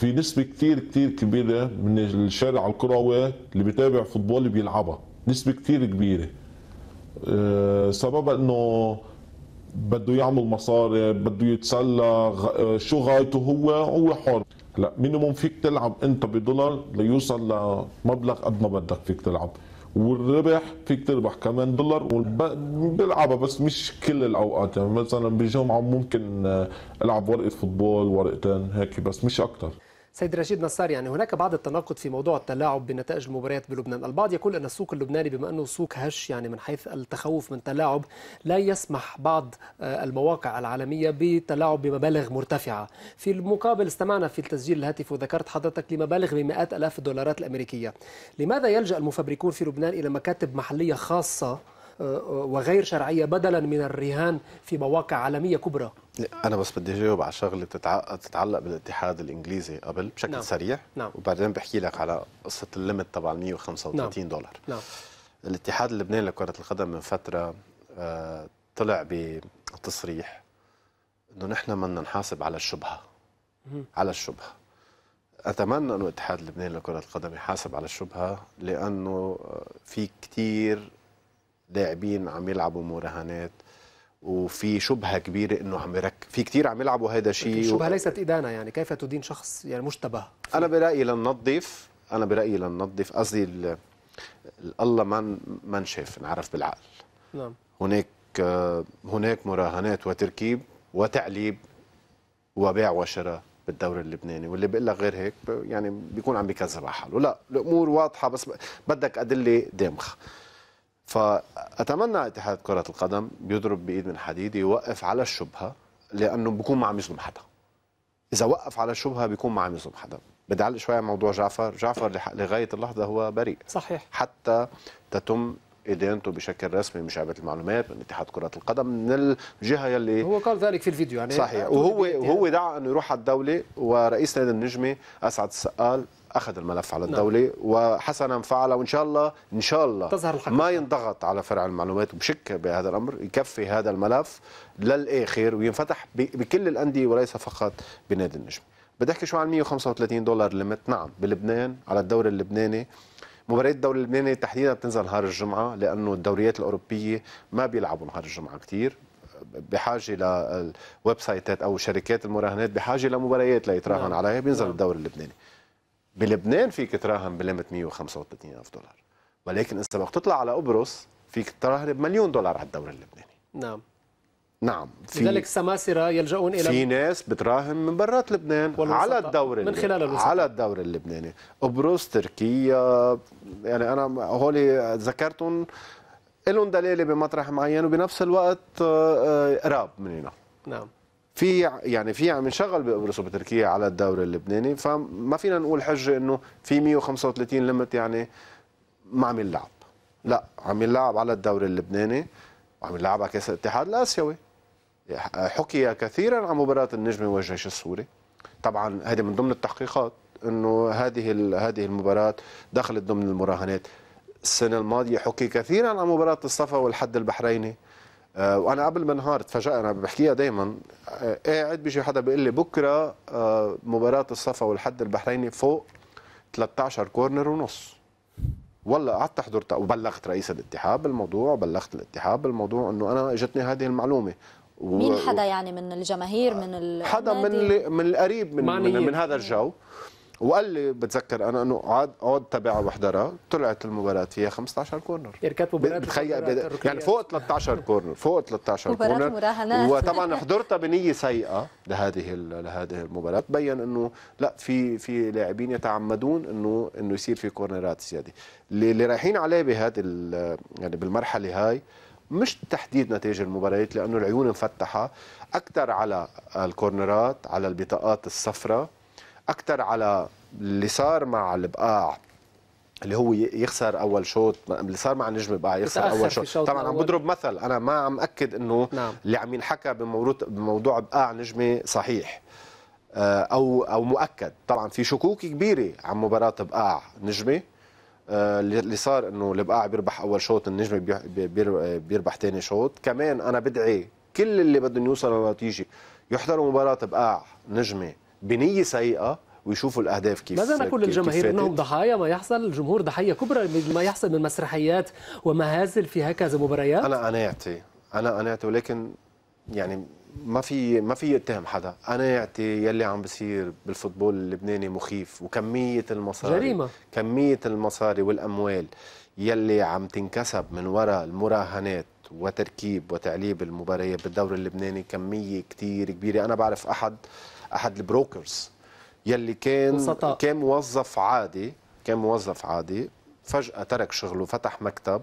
في نسبة كتير كتير كبيرة من الشارع الكروي اللي بيتابع فوتبول بيلعبها نسبة كتير كبيرة أه سببها انه بده يعمل مصاري بده يتسلى آه، شو غايته هو هو حر هلا مينيموم فيك تلعب انت بدولار ليوصل لمبلغ قد ما بدك فيك تلعب والربح فيك تربح كمان دولار وبلعبها بس مش كل الاوقات يعني مثلا بالجمعه ممكن آه، العب ورقه فوتبول ورقتين هيك بس مش اكثر سيد رشيد نصار يعني هناك بعض التناقض في موضوع التلاعب بنتائج المباريات بلبنان البعض يقول أن السوق اللبناني بما أنه سوق هش يعني من حيث التخوف من تلاعب لا يسمح بعض آه، المواقع العالمية بتلاعب بمبالغ مرتفعة في المقابل استمعنا في التسجيل الهاتفي وذكرت حضرتك لمبالغ بمئات ألاف الدولارات الأمريكية لماذا يلجأ المفبركون في لبنان إلى مكاتب محلية خاصة وغير شرعيه بدلا من الرهان في مواقع عالميه كبرى انا بس بدي اجاوب على شغله بتتعلق بالاتحاد الانجليزي قبل بشكل نعم. سريع نعم. وبعدين بحكي لك على قصه الليمت تبع 135 نعم. دولار نعم. الاتحاد اللبناني لكره القدم من فتره آه، طلع بتصريح انه نحن بدنا نحاسب على الشبهه على الشبهه اتمنى انه الاتحاد اللبناني لكره القدم يحاسب على الشبهه لانه في كثير لاعبين عم يلعبوا مراهنات وفي شبهه كبيره انه عم يرك في كثير عم يلعبوا هذا الشيء الشبهه و... ليست ادانه يعني كيف تدين شخص يعني مشتبه انا برايي لننظف انا برايي لننظف قصدي الله ما ما انشاف انعرف بالعقل نعم هناك هناك مراهنات وتركيب وتعليب وبيع وشراء بالدوري اللبناني واللي بيقول لك غير هيك يعني بيكون عم بيكذب على حاله لا الامور واضحه بس بدك ادله دامخه فاتمنى اتحاد كره القدم يضرب بايد من حديد يوقف على الشبهه لانه بكون ما عم يظلم حدا اذا وقف على الشبهه بكون ما عم يظلم حدا بدي اعلق شوي على موضوع جعفر جعفر لغايه اللحظه هو بريء صحيح حتى تتم ادانته بشكل رسمي من شعبه المعلومات من اتحاد كره القدم من الجهه يلي هو قال ذلك في الفيديو يعني صحيح وهو هو يعني. دعا انه يروح على الدوله ورئيس نادي النجمه اسعد السقال اخذ الملف على نعم. الدوله نعم. وحسنا فعل وان شاء الله ان شاء الله تظهر الحقيقة. ما ينضغط على فرع المعلومات وبشك بهذا الامر يكفي هذا الملف للاخر وينفتح بكل الانديه وليس فقط بنادي النجم بدي احكي شو عن 135 دولار ليمت نعم بلبنان على الدوري اللبناني مباريات الدوري اللبناني تحديدا بتنزل نهار الجمعه لانه الدوريات الاوروبيه ما بيلعبوا نهار الجمعه كثير بحاجه للويب سايتات او شركات المراهنات بحاجه لمباريات ليتراهن نعم. عليها بينزل نعم. الدوري اللبناني بلبنان فيك تراهن بلمة 135 ألف دولار ولكن إذا وقت تطلع على قبرص فيك تراهن بمليون دولار على الدوري اللبناني نعم نعم في لذلك السماسرة يلجؤون إلى في ناس بتراهن من برات لبنان والوسطة. على الدوري من خلال الوسطة. على الدوري اللبناني قبرص تركيا يعني أنا هولي ذكرتهم لهم دلالة بمطرح معين وبنفس الوقت قراب آه، آه، مننا نعم في يعني في عم ينشغل بقبرص وبتركيا على الدوري اللبناني فما فينا نقول حجه انه في 135 لمت يعني ما عم يلعب لا عم يلعب على الدوري اللبناني وعم يلعب على كاس الاتحاد الاسيوي حكي كثيرا عن مباراه النجم والجيش السوري طبعا هذه من ضمن التحقيقات انه هذه هذه المباراه دخلت ضمن المراهنات السنه الماضيه حكي كثيرا عن مباراه الصفا والحد البحريني آه، وانا قبل ما انهار تفاجئ انا بحكيها دائما آه، قاعد بيجي حدا بيقول لي بكره آه، مباراه الصفا والحد البحريني فوق 13 كورنر ونص والله قعدت احضر وبلغت رئيس الاتحاد بالموضوع بلغت الاتحاد بالموضوع انه انا اجتني هذه المعلومه و... مين حدا يعني من الجماهير من حدا من من القريب من, من من هذا الجو وقال لي بتذكر انا انه عاد اقعد تبع واحضرها طلعت المباراه فيها 15 كورنر بتخيل يعني فوق 13 كورنر فوق 13 كورنر مراهنات. وطبعا حضرتها بنيه سيئه لهذه لهذه المباراه تبين انه لا في في لاعبين يتعمدون انه انه يصير في كورنرات زياده اللي رايحين عليه بهذه يعني بالمرحله هاي مش تحديد نتائج المباريات لانه العيون مفتحه اكثر على الكورنرات على البطاقات الصفراء اكثر على اللي صار مع البقاع اللي هو يخسر اول شوط اللي صار مع نجم بقى يخسر اول شوط طبعا عم بضرب مثل انا ما عم اكد انه نعم. اللي عم ينحكى بموضوع بقاع نجمه صحيح آه، او او مؤكد طبعا في شكوك كبيره عن مباراه بقاع نجمه آه، اللي صار انه البقاع بيربح اول شوط النجمه بيربح ثاني شوط كمان انا بدعي كل اللي بدهم يوصلوا لنتيجه يحضروا مباراه بقاع نجمه بنيه سيئه ويشوفوا الاهداف كيف ماذا نقول للجماهير انهم ضحايا ما يحصل الجمهور ضحيه كبرى ما يحصل من مسرحيات ومهازل في هكذا مباريات انا قناعتي انا قناعتي ولكن يعني ما في ما في اتهم حدا قناعتي يلي عم بصير بالفوتبول اللبناني مخيف وكميه المصاري جريمه كميه المصاري والاموال يلي عم تنكسب من وراء المراهنات وتركيب وتعليب المباريات بالدوري اللبناني كميه كتير كبيره انا بعرف احد احد البروكرز يلي كان وسطاء. كان موظف عادي كان موظف عادي فجاه ترك شغله فتح مكتب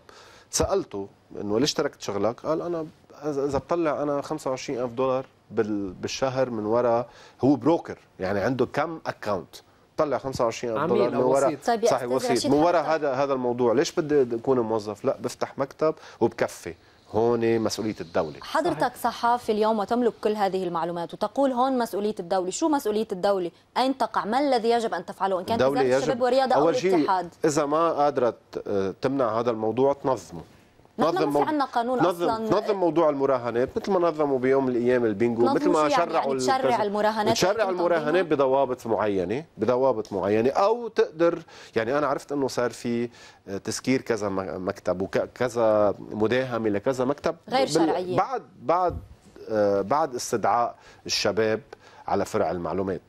سالته انه ليش تركت شغلك قال انا اذا بطلع انا 25000 دولار بالشهر من وراء هو بروكر يعني عنده كم اكونت طلع 25000 دولار من وراء طيب، صحيح وسيط من وراء هذا هذا الموضوع ليش بدي اكون موظف لا بفتح مكتب وبكفي هون مسؤولية الدولة حضرتك صحافي اليوم وتملك كل هذه المعلومات وتقول هون مسؤولية الدولة شو مسؤولية الدولة أين تقع ما الذي يجب أن تفعله إن كانت وزارة الشباب والرياضة أو الاتحاد إذا ما قادرة آه، تمنع هذا الموضوع تنظمه نظم مو... عندنا قانون نظم اصلا نظم موضوع المراهنات مثل ما نظموا بيوم من الايام البينجو مثل ما يعني؟ شرعوا يعني تشرع المراهنات تشرع المراهنات بضوابط معينه بضوابط معينه او تقدر يعني انا عرفت انه صار في آه، تسكير كذا مكتب وكذا مداهمه لكذا مكتب غير شرعيه بعد بعد آه، بعد استدعاء الشباب على فرع المعلومات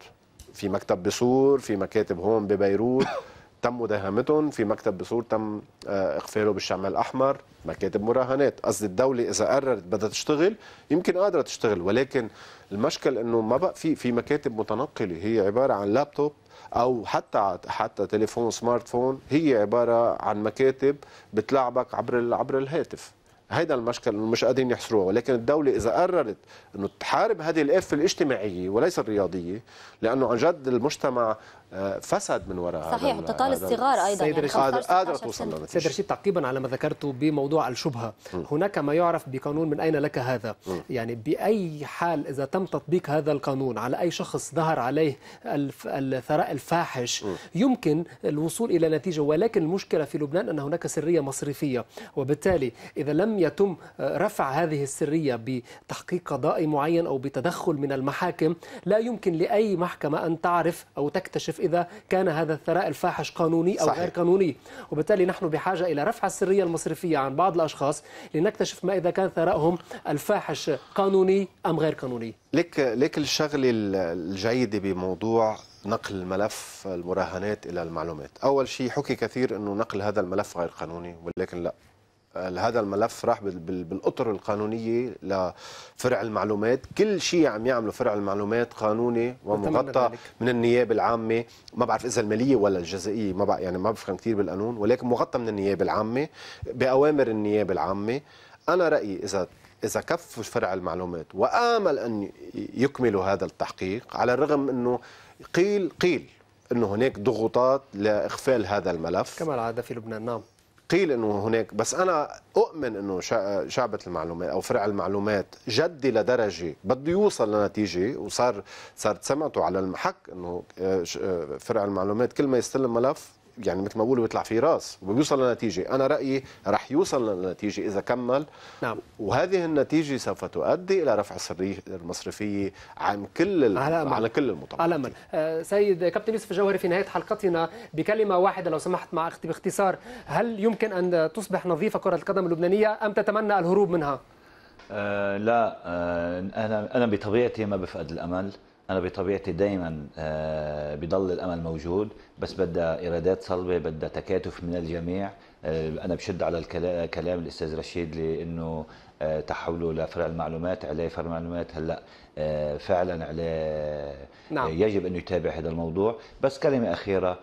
في مكتب بسور في مكاتب هون ببيروت تم مداهمتهم في مكتب بصور تم آه، اغفاله بالشمال الاحمر مكاتب مراهنات قصدي الدوله اذا قررت بدها تشتغل يمكن قادره تشتغل ولكن المشكل انه ما بقى في في مكاتب متنقله هي عباره عن لابتوب او حتى حتى تليفون سمارت فون هي عباره عن مكاتب بتلعبك عبر عبر الهاتف هيدا المشكل انه مش قادرين يحصروها ولكن الدوله اذا قررت انه تحارب هذه الافه الاجتماعيه وليس الرياضيه لانه عن جد المجتمع فسد من وراء صحيح وتطال وتقال الصغار ايضا يعني قادر قادر توصل سيد رشيد تعقيبا على ما ذكرته بموضوع الشبهه م. هناك ما يعرف بقانون من اين لك هذا م. يعني باي حال اذا تم تطبيق هذا القانون على اي شخص ظهر عليه الثراء الفاحش م. يمكن الوصول الى نتيجه ولكن المشكله في لبنان ان هناك سريه مصرفيه وبالتالي اذا لم يتم رفع هذه السريه بتحقيق قضائي معين او بتدخل من المحاكم لا يمكن لاي محكمه ان تعرف او تكتشف إذا كان هذا الثراء الفاحش قانوني أو صحيح. غير قانوني وبالتالي نحن بحاجة إلى رفع السرية المصرفية عن بعض الأشخاص لنكتشف ما إذا كان ثراءهم الفاحش قانوني أم غير قانوني لك لك الشغلة الجيدة بموضوع نقل ملف المراهنات إلى المعلومات أول شيء حكي كثير أنه نقل هذا الملف غير قانوني ولكن لا هذا الملف راح بالاطر القانونيه لفرع المعلومات كل شيء عم يعمله فرع المعلومات قانوني ومغطى من النيابه العامه ما بعرف اذا الماليه ولا الجزائيه ما بعرف يعني ما بفهم كثير بالقانون ولكن مغطى من النيابه العامه باوامر النيابه العامه انا رايي اذا اذا كف فرع المعلومات وامل ان يكملوا هذا التحقيق على الرغم انه قيل قيل انه هناك ضغوطات لاخفال هذا الملف كما العاده في لبنان نعم قيل انه هناك بس انا اؤمن انه شعبة المعلومات او فرع المعلومات جدي لدرجه بده يوصل لنتيجه وصار صارت سمعته على المحك انه آه، آه، فرع المعلومات كل ما يستلم ملف يعني مثل ما بقولوا بيطلع في راس وبيوصل لنتيجه انا رايي رح يوصل لنتيجه اذا كمل نعم. وهذه النتيجه سوف تؤدي الى رفع السريه المصرفيه عن كل على, على كل المطبقات على امل آه، سيد كابتن يوسف الجوهري في نهايه حلقتنا بكلمه واحده لو سمحت مع باختصار هل يمكن ان تصبح نظيفه كره القدم اللبنانيه ام تتمنى الهروب منها آه لا آه انا انا بطبيعتي ما بفقد الامل انا بطبيعتي دائما آه، بضل الامل موجود بس بدها ايرادات صلبه بدها تكاتف من الجميع آه، انا بشد على كلام الاستاذ رشيد لانه آه، تحوله لفرع المعلومات عليه فرع المعلومات هلا فعلا عليه نعم. يجب انه يتابع هذا الموضوع بس كلمه اخيره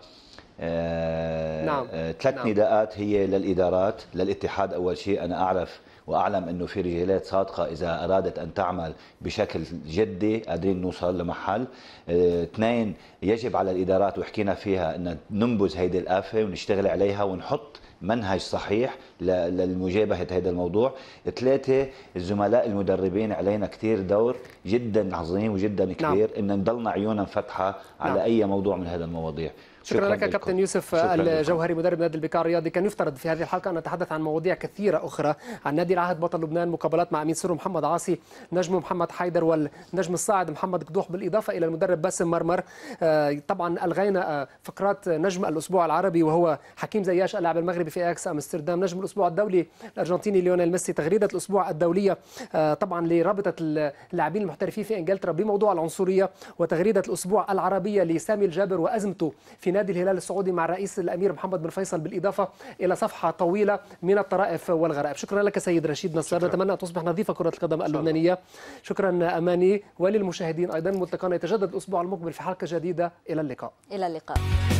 نعم ثلاث نعم. نداءات هي للادارات للاتحاد اول شيء انا اعرف واعلم انه في رجالات صادقه اذا ارادت ان تعمل بشكل جدي قادرين نوصل لمحل آه، اثنين يجب على الادارات وحكينا فيها ان ننبذ هيدي الافه ونشتغل عليها ونحط منهج صحيح للمجابهة هذا الموضوع ثلاثة الزملاء المدربين علينا كثير دور جدا عظيم وجدا نعم. كبير نعم. ان نضلنا عيوننا مفتحة على نعم. اي موضوع من هذا المواضيع شكرا لك كابتن يوسف الجوهري مدرب نادي البكار الرياضي كان يفترض في هذه الحلقه ان نتحدث عن مواضيع كثيره اخرى عن نادي العهد بطل لبنان مقابلات مع امين سرو محمد عاصي نجم محمد حيدر والنجم الصاعد محمد قدوح بالاضافه الى المدرب باسم مرمر آه، طبعا الغينا آه، فقرات نجم الاسبوع العربي وهو حكيم زياش اللاعب المغربي في اكس امستردام نجم الاسبوع الدولي الارجنتيني ليونيل ميسي تغريده الاسبوع الدوليه آه، طبعا لرابطه اللاعبين المحترفين في انجلترا بموضوع العنصريه وتغريده الاسبوع العربيه لسامي الجابر وازمته في نادي الهلال السعودي مع الرئيس الامير محمد بن فيصل بالاضافه الى صفحه طويله من الطرائف والغرائب شكرا لك سيد رشيد نصر نتمنى ان تصبح نظيفه كره القدم اللبنانيه شكرا اماني وللمشاهدين ايضا ملتقانا يتجدد الاسبوع المقبل في حلقه جديده الى اللقاء الى اللقاء